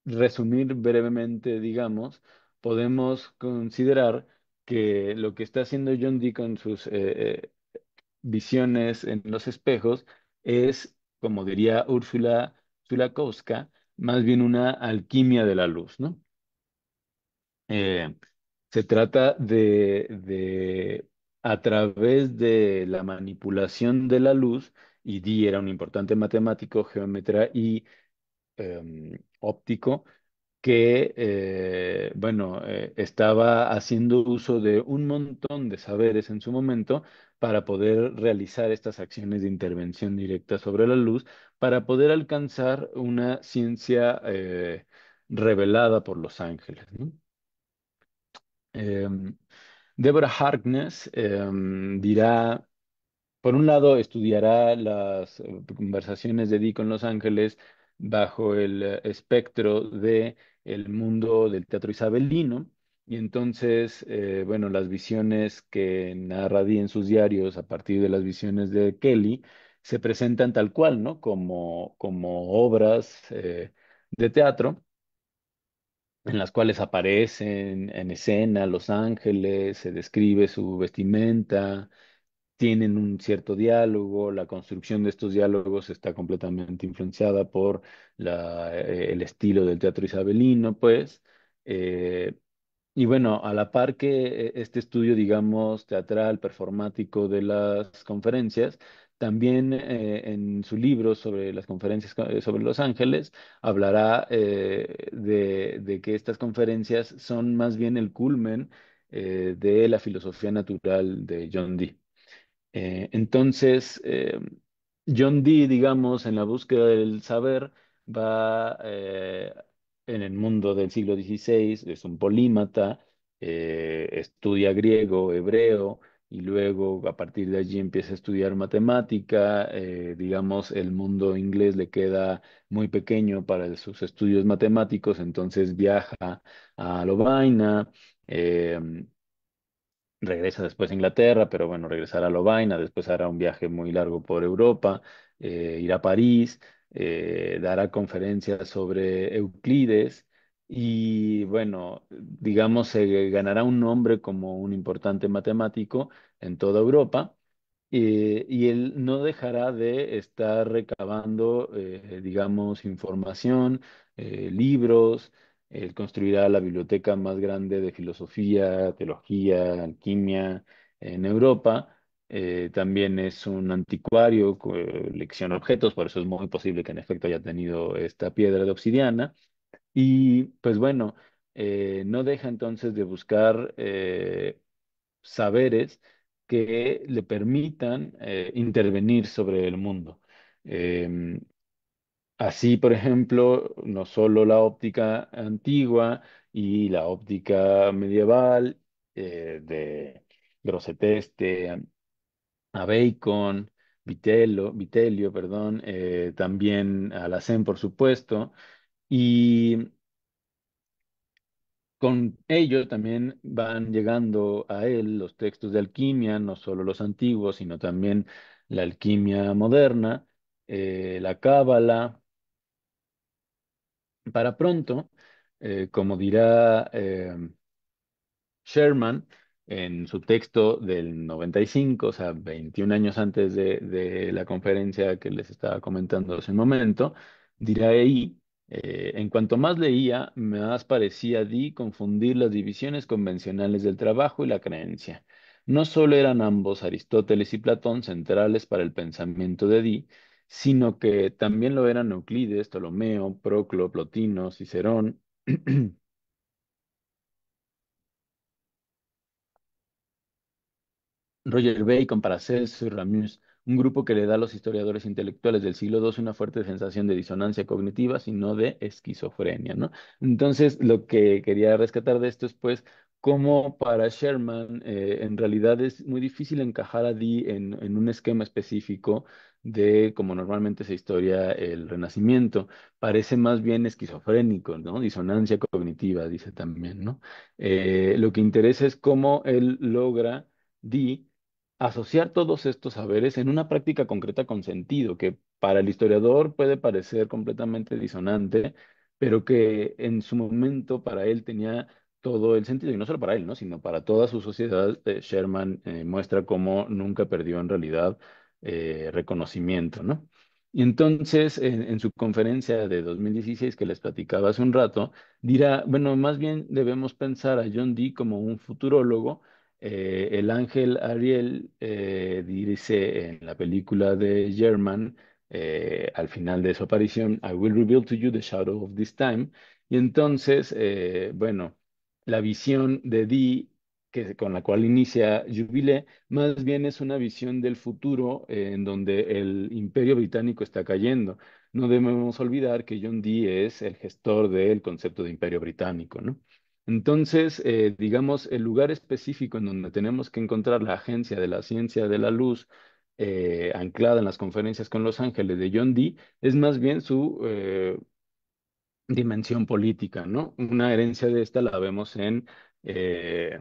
resumir brevemente, digamos, podemos considerar que lo que está haciendo John Dee con sus eh, eh, visiones en los espejos es, como diría Úrsula Zulakowska, más bien una alquimia de la luz, ¿no? Eh, se trata de, de, a través de la manipulación de la luz, y Dee era un importante matemático, geómetra y Em, óptico que, eh, bueno, eh, estaba haciendo uso de un montón de saberes en su momento para poder realizar estas acciones de intervención directa sobre la luz, para poder alcanzar una ciencia eh, revelada por los ángeles. Em, Deborah Harkness em, dirá, por un lado, estudiará las conversaciones de Dee con los ángeles bajo el eh, espectro de el mundo del teatro isabelino. Y entonces, eh, bueno, las visiones que narra en sus diarios a partir de las visiones de Kelly se presentan tal cual, ¿no? Como, como obras eh, de teatro en las cuales aparecen en escena Los Ángeles, se describe su vestimenta, tienen un cierto diálogo, la construcción de estos diálogos está completamente influenciada por eh, el estilo del teatro isabelino, pues. Eh, y bueno, a la par que eh, este estudio, digamos, teatral, performático de las conferencias, también en su libro sobre las conferencias sobre Los Ángeles hablará de, que estas conferencias son más bien el culmen de la filosofía natural de John Dee. Eh, entonces, eh, John Dee, digamos, en la búsqueda del saber, va eh, en el mundo del siglo XVI, es un polímata, estudia griego, hebreo, y luego a partir de allí empieza a estudiar matemática, digamos, el mundo inglés le queda muy pequeño para sus estudios matemáticos, entonces viaja a Lovaina, eh, regresa después a Inglaterra, pero bueno, regresará a Lovaina, después hará un viaje muy largo por Europa, ir eh, irá a París, eh, dará conferencias sobre Euclides y bueno, digamos, se ganará un nombre como un importante matemático en toda Europa. Eh, y él no dejará de estar recabando, digamos, información, libros, él construirá la biblioteca más grande de filosofía, teología, alquimia en Europa. Eh, también es un anticuario, colecciona objetos, por eso es muy posible que en efecto haya tenido esta piedra de obsidiana. Y pues bueno, eh, no deja entonces de buscar eh, saberes que le permitan intervenir sobre el mundo. Em, Así, por ejemplo, no solo la óptica antigua y la óptica medieval eh, de Grosseteste, a Bacon, Vitelio, perdón, eh, también a por supuesto, y con ello también van llegando a él los textos de alquimia, no solo los antiguos, sino también la alquimia moderna, eh, la cábala para pronto, eh, como dirá eh, Sherman en su texto del 95, o sea, 21 años antes de, la conferencia que les estaba comentando hace un momento, dirá ahí, eh, en cuanto más leía, más parecía di confundir las divisiones convencionales del trabajo y la creencia. No solo eran ambos Aristóteles y Platón centrales para el pensamiento de Di, sino que también lo eran Euclides, Ptolomeo, Proclo, Plotino, Cicerón. Roger Bacon, y Ramius, un grupo que le da a los historiadores intelectuales del siglo II una fuerte sensación de disonancia cognitiva, sino de esquizofrenia, ¿no? Entonces, lo que quería rescatar de esto es, pues, como para Sherman eh, en realidad es muy difícil encajar a Dee en, un esquema específico de como normalmente se historia el Renacimiento. Parece más bien esquizofrénico, ¿no? Disonancia cognitiva, dice también, ¿no? Eh, lo que interesa es cómo él logra, Dee, asociar todos estos saberes en una práctica concreta con sentido, que para el historiador puede parecer completamente disonante, pero que en su momento para él tenía todo el sentido, y no solo para él, ¿no? sino para toda su sociedad, eh, Sherman eh, muestra cómo nunca perdió en realidad eh, reconocimiento. ¿no? Y entonces, en, en, su conferencia de 2016 que les platicaba hace un rato, dirá, bueno, más bien debemos pensar a John Dee como un futurólogo. el ángel Ariel dice en la película de Sherman, al final de su aparición, I will reveal to you the shadow of this time. Y entonces, bueno, la visión de Dee que, con la cual inicia Jubilee, más bien es una visión del futuro eh, en donde el imperio británico está cayendo. No debemos olvidar que John Dee es el gestor del concepto de imperio británico, ¿no? Entonces, eh, digamos, el lugar específico en donde tenemos que encontrar la agencia de la ciencia de la luz eh, anclada en las conferencias con Los Ángeles de John Dee es más bien su dimensión política, ¿no? Una herencia de esta la vemos en, eh,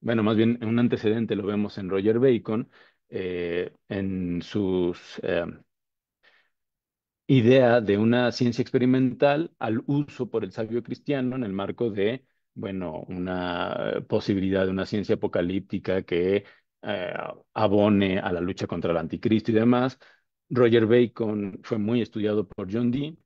bueno, más bien un antecedente lo vemos en Roger Bacon, eh, en sus eh, idea de una ciencia experimental al uso por el sabio cristiano en el marco de, bueno, una posibilidad de una ciencia apocalíptica que abone a la lucha contra el anticristo y demás. Roger Bacon fue muy estudiado por John Dee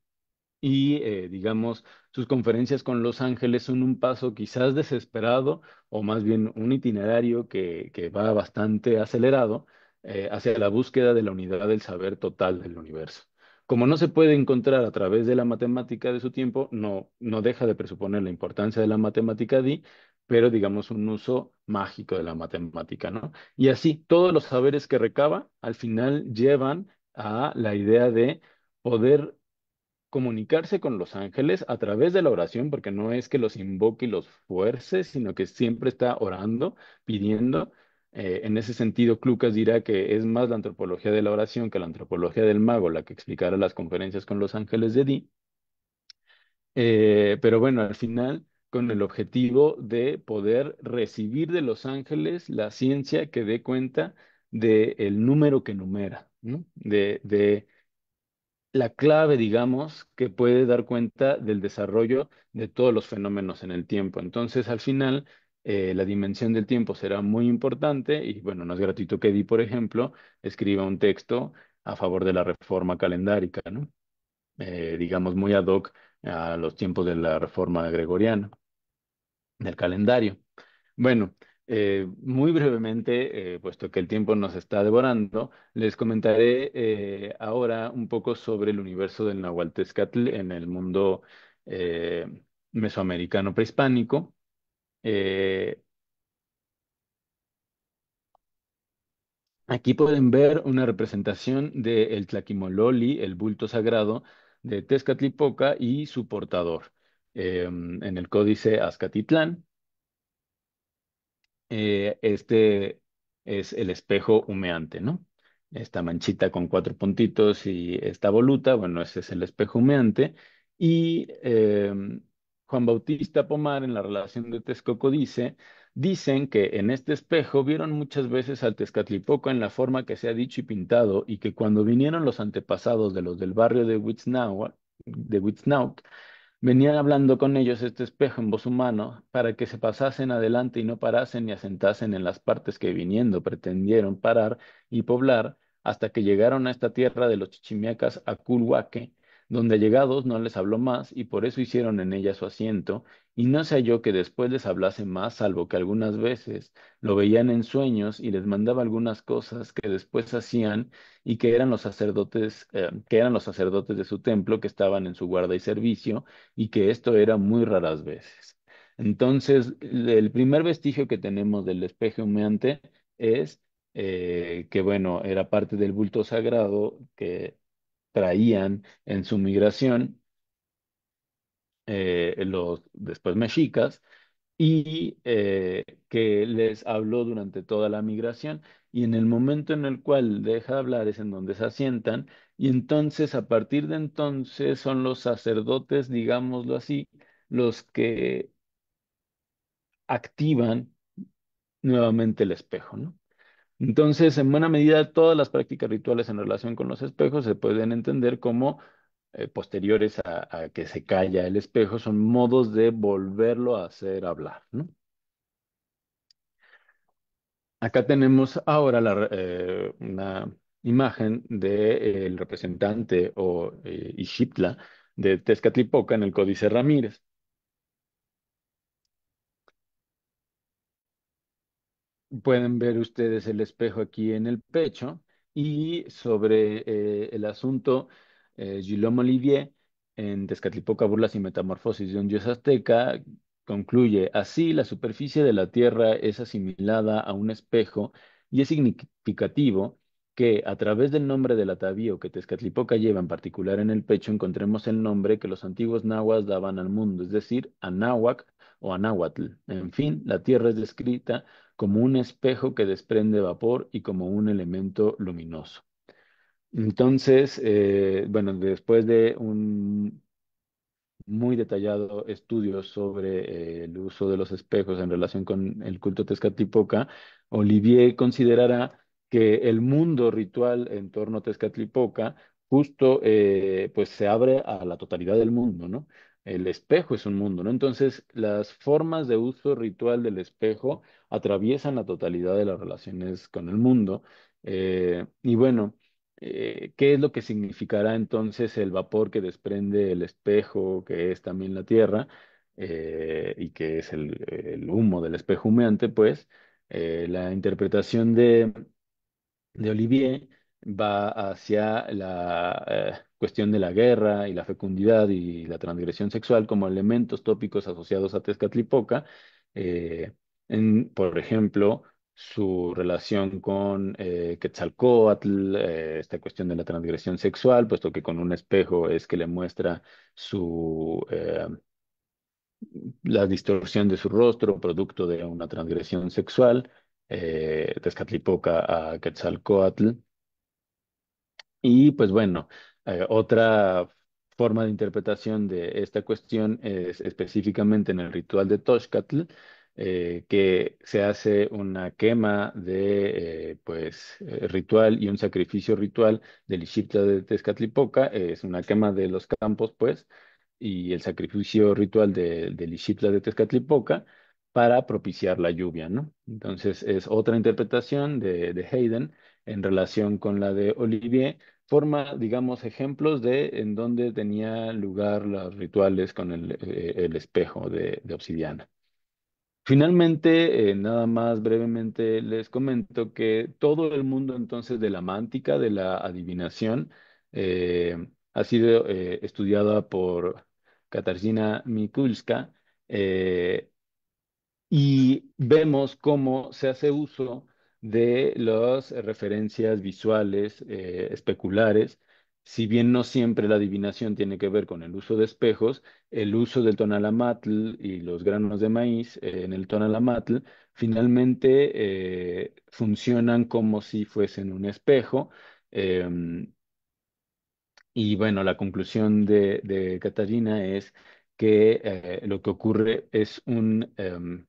y eh, digamos, sus conferencias con Los Ángeles son un paso quizás desesperado o más bien un itinerario que, va bastante acelerado eh, hacia la búsqueda de la unidad del saber total del universo. Como no se puede encontrar a través de la matemática de su tiempo, no, no deja de presuponer la importancia de la matemática di, pero digamos un uso mágico de la matemática, ¿no? Y así todos los saberes que recaba al final llevan a la idea de poder comunicarse con los ángeles a través de la oración, porque no es que los invoque y los fuerce, sino que siempre está orando, pidiendo. Eh, en ese sentido, Clucas dirá que es más la antropología de la oración que la antropología del mago la que explicará las conferencias con los ángeles de Di. Eh, pero bueno, al final, con el objetivo de poder recibir de los ángeles la ciencia que dé cuenta del el número que numera, de, de la clave, digamos, que puede dar cuenta del desarrollo de todos los fenómenos en el tiempo. Entonces, al final, eh, la dimensión del tiempo será muy importante y, bueno, no es gratuito que Di, por ejemplo, escriba un texto a favor de la reforma calendárica, ¿no? Eh, digamos, muy ad hoc a los tiempos de la reforma gregoriana, del calendario. Bueno, eh, muy brevemente, eh, puesto que el tiempo nos está devorando, les comentaré eh, ahora un poco sobre el universo del Nahualtezcatl en el mundo mesoamericano prehispánico. aquí pueden ver una representación del de Tlaquimololi, el bulto sagrado de Tezcatlipoca y su portador em, en el códice Azcatitlán. Eh, este es el espejo humeante, ¿no? Esta manchita con cuatro puntitos y esta voluta, bueno, ese es el espejo humeante. Y em, Juan Bautista Pomar en la relación de Texcoco dice, dicen que en este espejo vieron muchas veces al Tezcatlipoca en la forma que se ha dicho y pintado y que cuando vinieron los antepasados de los del barrio de Witznau, de Venían hablando con ellos este espejo en voz humana, para que se pasasen adelante y no parasen ni asentasen en las partes que viniendo pretendieron parar y poblar, hasta que llegaron a esta tierra de los chichimecas a Culhuaque, donde llegados no les habló más, y por eso hicieron en ella su asiento, y no se halló que después les hablase más, salvo que algunas veces lo veían en sueños y les mandaba algunas cosas que después hacían y que eran los sacerdotes, eh, que eran los sacerdotes de su templo que estaban en su guarda y servicio, y que esto era muy raras veces. Entonces, el primer vestigio que tenemos del espejo humeante es eh, que, bueno, era parte del bulto sagrado que traían en su migración eh, los después mexicas y eh, que les habló durante toda la migración y en el momento en el cual deja de hablar es en donde se asientan y entonces a partir de entonces son los sacerdotes, digámoslo así, los que activan nuevamente el espejo, ¿no? Entonces, en buena medida, todas las prácticas rituales en relación con los espejos se pueden entender como eh, posteriores a, que se calla el espejo, son modos de volverlo a hacer hablar, Acá tenemos ahora eh, una imagen del de, representante o eh, Ixitla de Tezcatlipoca en el Códice Ramírez. Pueden ver ustedes el espejo aquí en el pecho y sobre eh, el asunto eh, Olivier en Tezcatlipoca, Burlas y Metamorfosis de un dios azteca concluye, así la superficie de la Tierra es asimilada a un espejo y es significativo que a través del nombre del atavío que Tezcatlipoca lleva en particular en el pecho encontremos el nombre que los antiguos nahuas daban al mundo, es decir, Anáhuac o Anáhuatl. En fin, la tierra es descrita como un espejo que desprende vapor y como un elemento luminoso. Entonces, eh, bueno, después de un muy detallado estudio sobre el uso de los espejos en relación con el culto Tezcatlipoca, Olivier considerará que el mundo ritual en torno a Tezcatlipoca justo eh, pues se abre a la totalidad del mundo, ¿no? el espejo es un mundo, ¿no? Entonces, las formas de uso ritual del espejo atraviesan la totalidad de las relaciones con el mundo. Eh, y bueno, eh, ¿qué es lo que significará entonces el vapor que desprende el espejo, que es también la tierra, eh, y que es el, humo del espejo humeante? Pues la interpretación de, de Olivier va hacia la eh, cuestión de la guerra y la fecundidad y la transgresión sexual como elementos tópicos asociados a Tezcatlipoca, eh, por ejemplo, su relación con eh, Quetzalcoatl, eh, esta cuestión de la transgresión sexual, puesto que con un espejo es que le muestra su la distorsión de su rostro, producto de una transgresión sexual, Tezcatlipoca a Quetzalcoatl, y pues bueno, eh, otra forma de interpretación de esta cuestión es específicamente en el ritual de Toshkatl, eh, que se hace una quema de eh, pues ritual y un sacrificio ritual del Ishipta de Tezcatlipoca, es una quema de los campos, pues, y el sacrificio ritual de, del Ishipta de Tezcatlipoca para propiciar la lluvia, ¿no? Entonces es otra interpretación de, de Hayden en relación con la de Olivier, forma, digamos, ejemplos de en dónde tenían lugar los rituales con el, eh, el espejo de, obsidiana. Finalmente, eh, nada más brevemente les comento que todo el mundo entonces de la mántica, de la adivinación, eh, ha sido estudiada por Katarzyna Mikulska y vemos cómo se hace uso de las referencias visuales eh, especulares. Si bien no siempre la adivinación tiene que ver con el uso de espejos, el uso del tonalamatl y los granos de maíz eh, en el tonalamatl finalmente eh, funcionan como si fuesen un espejo. Em, y bueno, la conclusión de, de Catalina es que lo que ocurre es un em,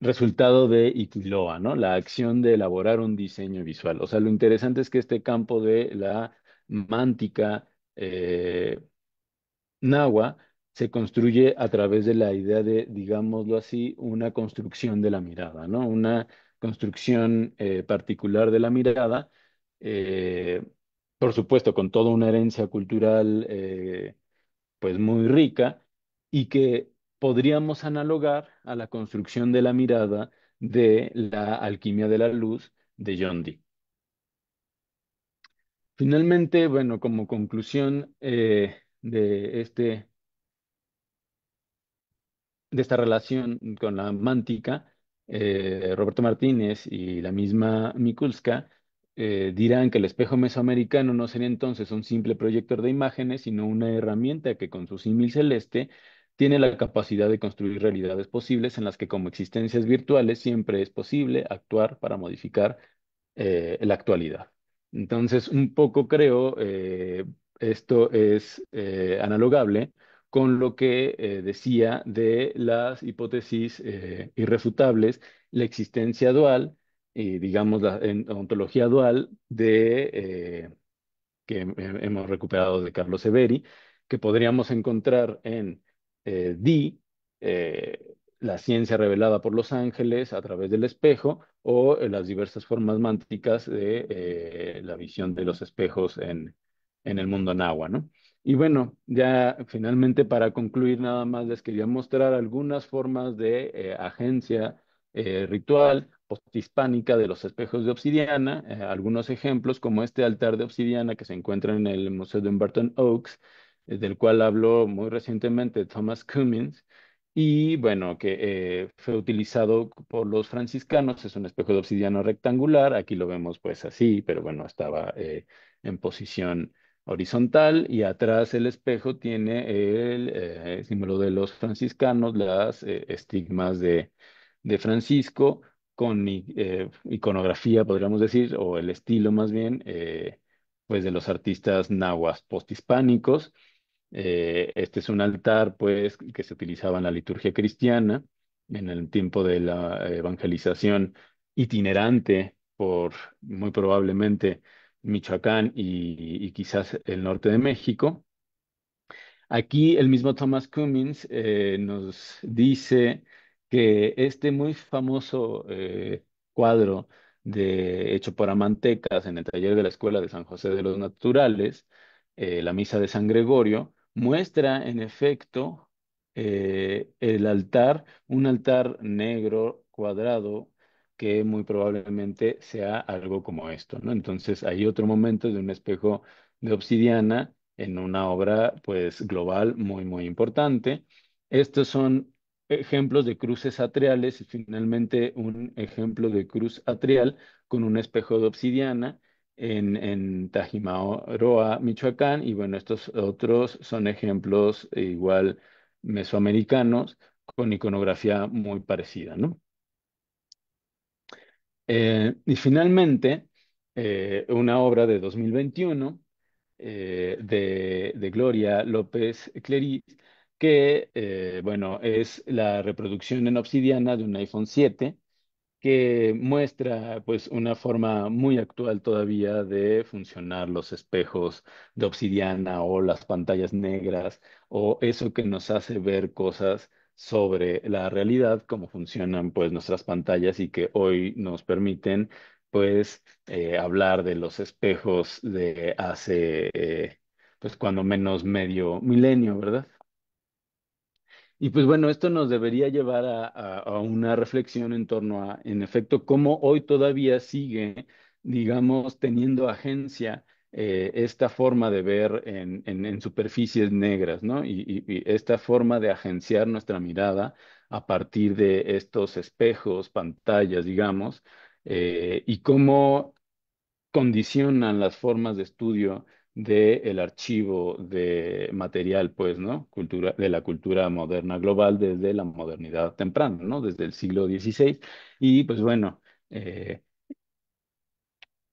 resultado de Iquiloa, ¿no? La acción de elaborar un diseño visual. O sea, lo interesante es que este campo de la mántica eh, nahua se construye a través de la idea de, digámoslo así, una construcción de la mirada, ¿no? Una construcción eh, particular de la mirada, eh, por supuesto, con toda una herencia cultural, eh, pues muy rica, y que podríamos analogar a la construcción de la mirada de la alquimia de la luz de John Dee. Finalmente, bueno, como conclusión eh, de, este, de esta relación con la mántica, eh, Roberto Martínez y la misma Mikulska eh, dirán que el espejo mesoamericano no sería entonces un simple proyector de imágenes, sino una herramienta que con su símil celeste tiene la capacidad de construir realidades posibles en las que como existencias virtuales siempre es posible actuar para modificar eh, la actualidad. Entonces, un poco creo, eh, esto es eh, analogable con lo que decía de las hipótesis irrefutables, la existencia dual y, digamos, la ontología dual de, que hemos recuperado de Carlos Severi, que podríamos encontrar en eh, di, eh, la ciencia revelada por los ángeles a través del espejo o eh, las diversas formas mánticas de la visión de los espejos en, en el mundo agua ¿no? Y bueno, ya finalmente para concluir nada más les quería mostrar algunas formas de agencia ritual posthispánica de los espejos de obsidiana, algunos ejemplos como este altar de obsidiana que se encuentra en el Museo de Humberton Oaks, eh, del cual habló muy recientemente Thomas Cummins, y bueno, que eh, fue utilizado por los franciscanos, es un espejo de obsidiano rectangular, aquí lo vemos pues así, pero bueno, estaba eh, en posición horizontal y atrás el espejo tiene el símbolo de los franciscanos, las estigmas de, de Francisco con iconografía, podríamos decir, o el estilo más bien, pues de los artistas nahuas posthispánicos. Eh, este es un altar, pues, que se utilizaba en la liturgia cristiana en el tiempo de la evangelización itinerante por muy probablemente Michoacán y, quizás el norte de México. Aquí el mismo Thomas Cummins eh, nos dice que este muy famoso eh, cuadro de, hecho por Amantecas en el taller de la Escuela de San José de los Naturales, la Misa de San Gregorio, muestra en efecto eh, el altar, un altar negro cuadrado que muy probablemente sea algo como esto, ¿no? Entonces hay otro momento de un espejo de obsidiana en una obra pues global muy muy importante. Estos son ejemplos de cruces atriales y finalmente un ejemplo de cruz atrial con un espejo de obsidiana en, en Michoacán, y bueno, estos otros son ejemplos eh, igual mesoamericanos con iconografía muy parecida, ¿no? Eh, y finalmente, eh, una obra de 2021 de, de, Gloria López Cleriz, que, bueno, es la reproducción en obsidiana de un iPhone 7, que muestra pues una forma muy actual todavía de funcionar los espejos de obsidiana o las pantallas negras o eso que nos hace ver cosas sobre la realidad, cómo funcionan pues nuestras pantallas y que hoy nos permiten pues eh, hablar de los espejos de hace eh, pues cuando menos medio milenio, ¿verdad? Y pues bueno, esto nos debería llevar a, a, una reflexión en torno a, en efecto, cómo hoy todavía sigue, digamos, teniendo agencia eh, esta forma de ver en, en, superficies negras, ¿no? Y, esta forma de agenciar nuestra mirada a partir de estos espejos, pantallas, digamos, eh, y cómo condicionan las formas de estudio del archivo de material, pues, ¿no? Cultura, de la cultura moderna global desde la modernidad temprana, ¿no? Desde el siglo XVI. Y pues bueno, eh,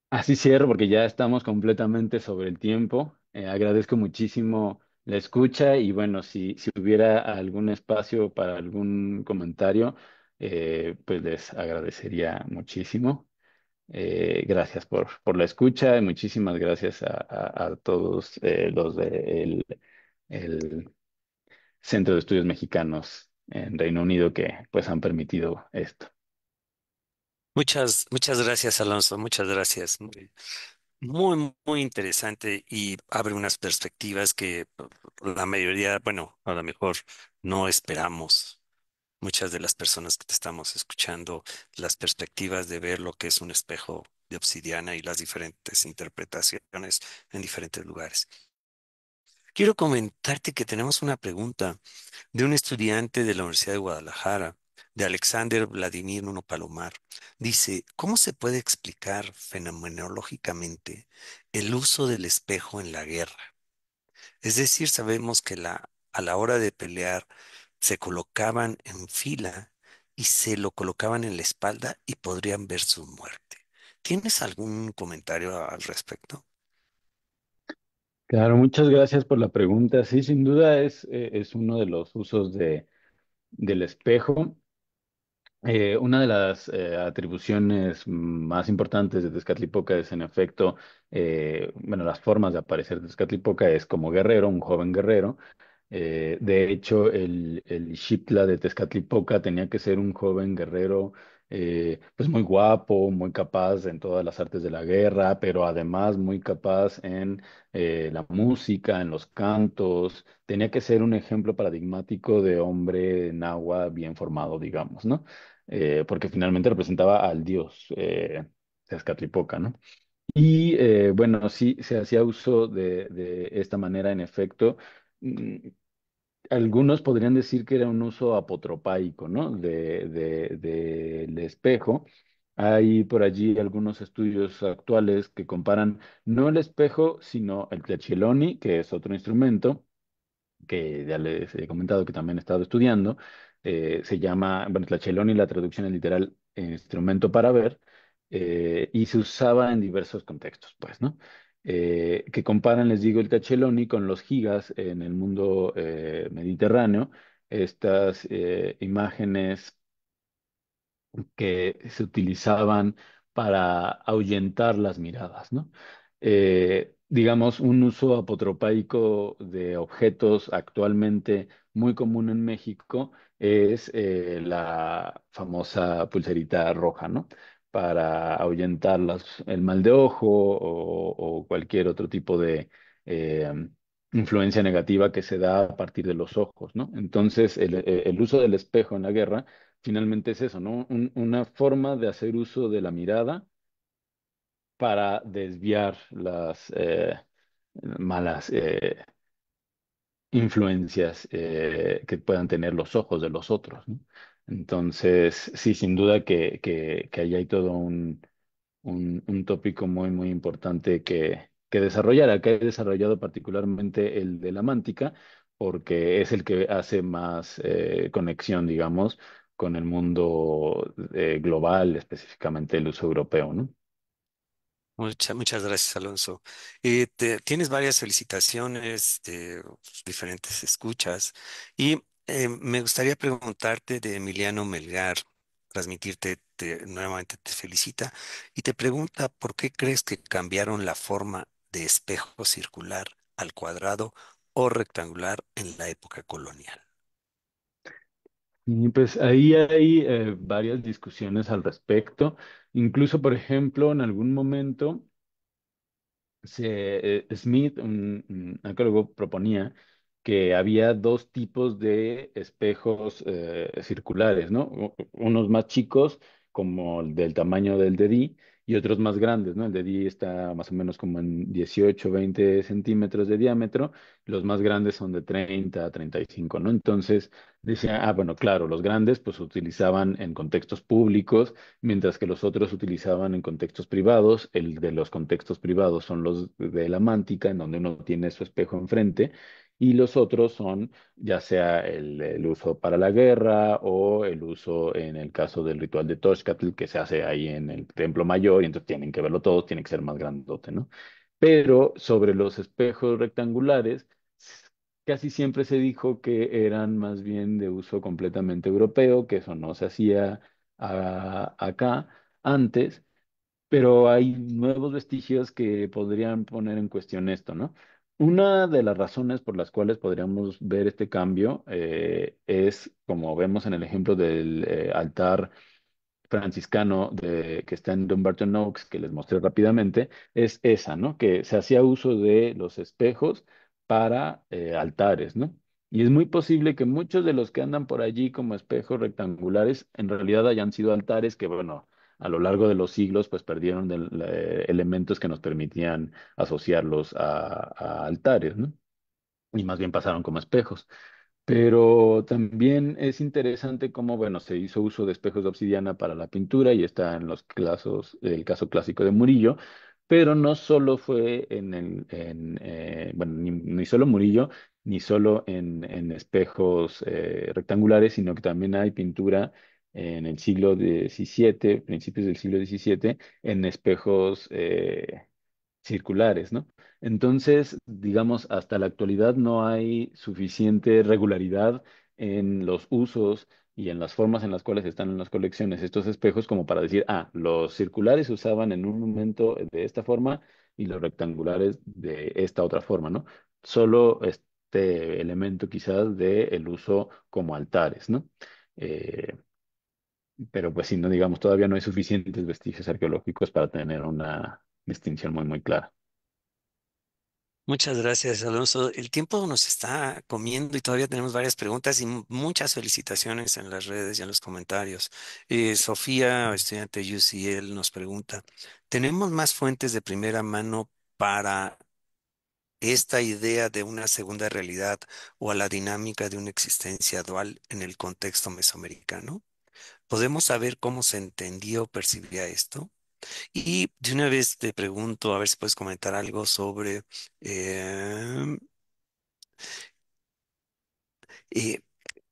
así cierro porque ya estamos completamente sobre el tiempo. Eh, agradezco muchísimo la escucha y bueno, si, si hubiera algún espacio para algún comentario, eh, pues les agradecería muchísimo. Eh, gracias por, por, la escucha y muchísimas gracias a, a, todos eh, los del el Centro de Estudios Mexicanos en Reino Unido que pues han permitido esto. Muchas, muchas gracias, Alonso. Muchas gracias. Muy, muy interesante y abre unas perspectivas que la mayoría, bueno, a lo mejor no esperamos muchas de las personas que te estamos escuchando, las perspectivas de ver lo que es un espejo de obsidiana y las diferentes interpretaciones en diferentes lugares. Quiero comentarte que tenemos una pregunta de un estudiante de la Universidad de Guadalajara, de Alexander Vladimir Nuno Palomar. Dice, ¿cómo se puede explicar fenomenológicamente el uso del espejo en la guerra? Es decir, sabemos que la, a la hora de pelear, se colocaban en fila y se lo colocaban en la espalda y podrían ver su muerte. ¿Tienes algún comentario al respecto? Claro, muchas gracias por la pregunta. Sí, sin duda es, eh, es uno de los usos de, del espejo. Eh, una de las eh, atribuciones más importantes de Tezcatlipoca es, en efecto, bueno, las formas de aparecer de Tezcatlipoca es como guerrero, un joven guerrero, eh, de hecho, el, el de Tezcatlipoca tenía que ser un joven guerrero, eh, pues muy guapo, muy capaz en todas las artes de la guerra, pero además muy capaz en eh, la música, en los cantos. Tenía que ser un ejemplo paradigmático de hombre nahua bien formado, digamos, ¿no? porque finalmente representaba al dios Tezcatlipoca, ¿no? Y bueno, sí se hacía uso de, de esta manera, en efecto Mm, algunos podrían decir que era un uso apotropaico, ¿no? Del de, de, espejo. Hay por allí algunos estudios actuales que comparan no el espejo, sino el tlacheloni, que es otro instrumento que ya les he comentado que también he estado estudiando. Eh, se llama, bueno, tlacheloni, la traducción es literal, instrumento para ver, eh, y se usaba en diversos contextos, pues, ¿no? Eh, que comparan, les digo, el cacheloni con los gigas en el mundo eh, mediterráneo, estas eh, imágenes que se utilizaban para ahuyentar las miradas, ¿no? digamos, un uso apotropaico de objetos actualmente muy común en México es la famosa pulserita roja, ¿no? para ahuyentar el mal de ojo o, cualquier otro tipo de eh, influencia negativa que se da a partir de los ojos, ¿no? Entonces, el, e, uso del espejo en la guerra finalmente es eso, ¿no? una forma de hacer uso de la mirada para desviar las eh, malas eh, influencias que puedan tener los ojos de los otros, ¿no? Entonces, sí, sin duda que, que, que ahí hay todo un, un, un tópico muy, muy importante que, que desarrollar. Acá he desarrollado particularmente el de la mántica, porque es el que hace más eh, conexión, digamos, con el mundo eh, global, específicamente el uso europeo, ¿no? muchas muchas gracias, Alonso. Eh, tienes varias felicitaciones diferentes escuchas y eh, me gustaría preguntarte de Emiliano Melgar, transmitirte, nuevamente te felicita y te pregunta por qué crees que cambiaron la forma de espejo circular al cuadrado o rectangular en la época colonial. pues ahí hay eh, varias discusiones al respecto. Incluso, por ejemplo, en algún momento se, eh, Smith, un, un arqueólogo, proponía que había dos tipos de espejos eh, circulares, ¿no? Unos más chicos, como el del tamaño del dedí y otros más grandes, ¿no? El dedí está más o menos como en 18, 20 centímetros de diámetro, los más grandes son de 30 a 35, ¿no? Entonces decía, ah, bueno, claro, los grandes pues utilizaban en contextos públicos, mientras que los otros utilizaban en contextos privados, el de los contextos privados son los de la mántica, en donde uno tiene su espejo enfrente, y los otros son ya sea el, uso para la guerra o el uso en el caso del ritual de Toshkatl que se hace ahí en el templo mayor y entonces tienen que verlo todo, tiene que ser más grandote, ¿no? Pero sobre los espejos rectangulares casi siempre se dijo que eran más bien de uso completamente europeo, que eso no se hacía acá antes, pero hay nuevos vestigios que podrían poner en cuestión esto, ¿no? Una de las razones por las cuales podríamos ver este cambio eh, es, como vemos en el ejemplo del eh, altar franciscano de, que está en Dumbarton Oaks, que les mostré rápidamente, es esa, ¿no? Que se hacía uso de los espejos para eh, altares, ¿no? Y es muy posible que muchos de los que andan por allí como espejos rectangulares en realidad hayan sido altares que, bueno, a lo largo de los siglos, pues perdieron eh, elementos que nos permitían asociarlos a, altares, ¿no? Y más bien pasaron como espejos. Pero también es interesante cómo, bueno, se hizo uso de espejos de obsidiana para la pintura y está en los casos, el caso clásico de Murillo, pero no solo fue en el, eh, bueno, ni, solo Murillo, ni solo en, espejos eh, rectangulares, sino que también hay pintura en el siglo XVII, principios del siglo XVII, en espejos eh, circulares, ¿no? Entonces, digamos, hasta la actualidad no hay suficiente regularidad en los usos y en las formas en las cuales están en las colecciones estos espejos como para decir, ah, los circulares se usaban en un momento de esta forma y los rectangulares de esta otra forma, ¿no? Solo este elemento quizás del uso como altares, ¿no? Eh, pero pues si no digamos, todavía no hay suficientes vestigios arqueológicos para tener una distinción muy, muy clara. Muchas gracias, Alonso. El tiempo nos está comiendo y todavía tenemos varias preguntas y muchas felicitaciones en las redes y en los comentarios. Eh, Sofía, estudiante de UCL, nos pregunta, ¿tenemos más fuentes de primera mano para esta idea de una segunda realidad o a la dinámica de una existencia dual en el contexto mesoamericano? ¿Podemos saber cómo se entendió o percibía esto? Y de una vez te pregunto, a ver si puedes comentar algo sobre em, eh,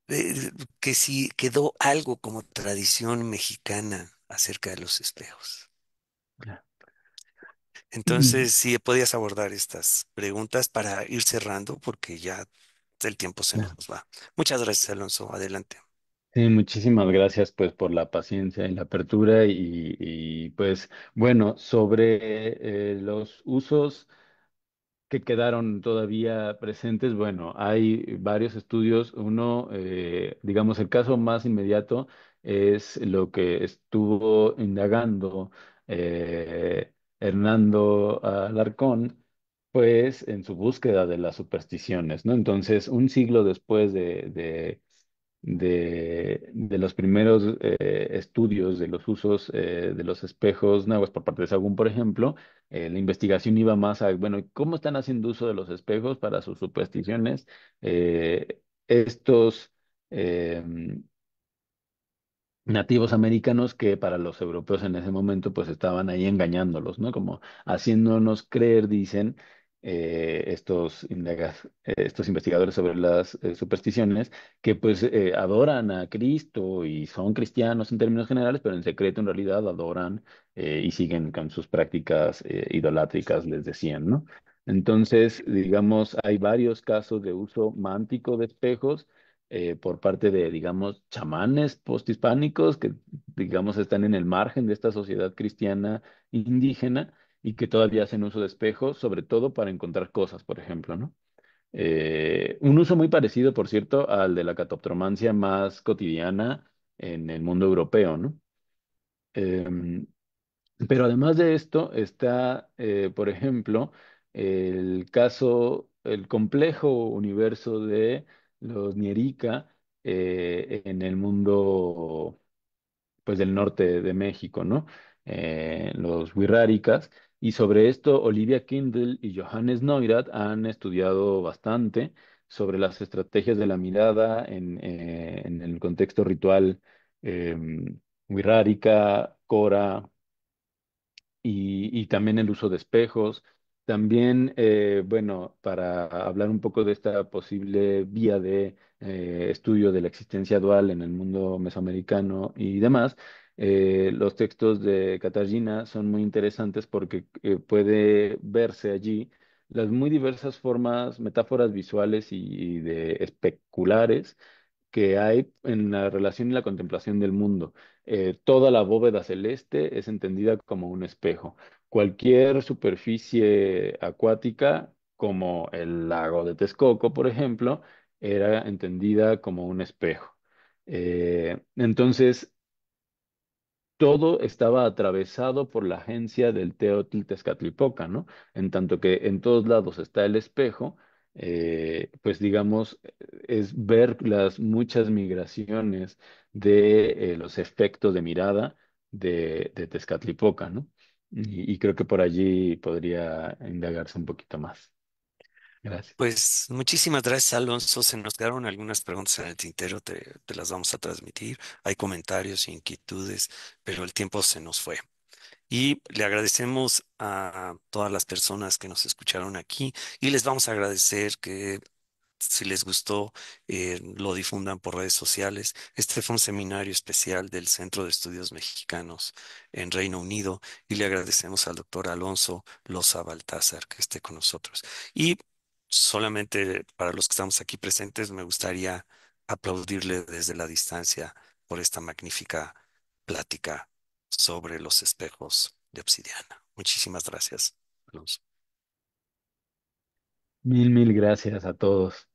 eh, que si quedó algo como tradición mexicana acerca de los espejos. Entonces, mm. si podías abordar estas preguntas para ir cerrando, porque ya el tiempo se nos va. Muchas gracias, Alonso. Adelante. Sí, muchísimas gracias pues por la paciencia y la apertura y, pues bueno, sobre eh, los usos que quedaron todavía presentes, bueno, hay varios estudios. Uno, eh, digamos, el caso más inmediato es lo que estuvo indagando eh, Hernando Alarcón, pues en su búsqueda de las supersticiones, ¿no? Entonces, un siglo después de de, de los primeros eh, estudios de los usos eh, de los espejos nuevos por parte de Sagún, por ejemplo, eh, la investigación iba más a, bueno, ¿cómo están haciendo uso de los espejos para sus supersticiones? estos em, nativos americanos que para los europeos en ese momento pues estaban ahí engañándolos, ¿no? Como haciéndonos creer, dicen, eh, estos, eh, estos investigadores sobre las eh, supersticiones que pues adoran a Cristo y son cristianos en términos generales, pero en secreto en realidad adoran y siguen con sus prácticas idolátricas, les decían, ¿no? Entonces, digamos, hay varios casos de uso mántico de espejos por parte de, digamos, chamanes posthispánicos que, digamos, están en el margen de esta sociedad cristiana indígena y que todavía hacen uso de espejos, sobre todo para encontrar cosas, por ejemplo, ¿no? Eh, un uso muy parecido, por cierto, al de la catoptromancia más cotidiana en el mundo europeo, ¿no? Em, pero además de esto está, eh, por ejemplo, el caso, el complejo universo de los Nierica eh, en el mundo, pues, del norte de México, ¿no? los Wirráricas, y sobre esto, Olivia Kindle y Johannes Neurath han estudiado bastante sobre las estrategias de la mirada en, eh, el contexto ritual eh, Wirrárica, Cora, y, también el uso de espejos. También, eh, bueno, para hablar un poco de esta posible vía de eh, estudio de la existencia dual en el mundo mesoamericano y demás, eh, los textos de Catalina son muy interesantes porque eh, puede verse allí las muy diversas formas, metáforas visuales y, de especulares que hay en la relación y la contemplación del mundo. Eh, toda la bóveda celeste es entendida como un espejo. Cualquier superficie acuática, como el lago de Texcoco, por ejemplo, era entendida como un espejo. entonces, todo estaba atravesado por la agencia del Teotl Tezcatlipoca, ¿no? En tanto que en todos lados está el espejo, eh, pues digamos, es ver las muchas migraciones de eh, los efectos de mirada de, Tezcatlipoca, ¿no? y creo que por allí podría indagarse un poquito más. Pues muchísimas gracias, Alonso. Se nos quedaron algunas preguntas en el tintero, te, las vamos a transmitir. Hay comentarios, inquietudes, pero el tiempo se nos fue. Y le agradecemos a todas las personas que nos escucharon aquí y les vamos a agradecer que si les gustó, eh, lo difundan por redes sociales. Este fue un seminario especial del Centro de Estudios Mexicanos en Reino Unido y le agradecemos al doctor Alonso Loza Baltázar que esté con nosotros. Y solamente para los que estamos aquí presentes, me gustaría aplaudirle desde la distancia por esta magnífica plática sobre los espejos de obsidiana. Muchísimas gracias, Mil, mil gracias a todos.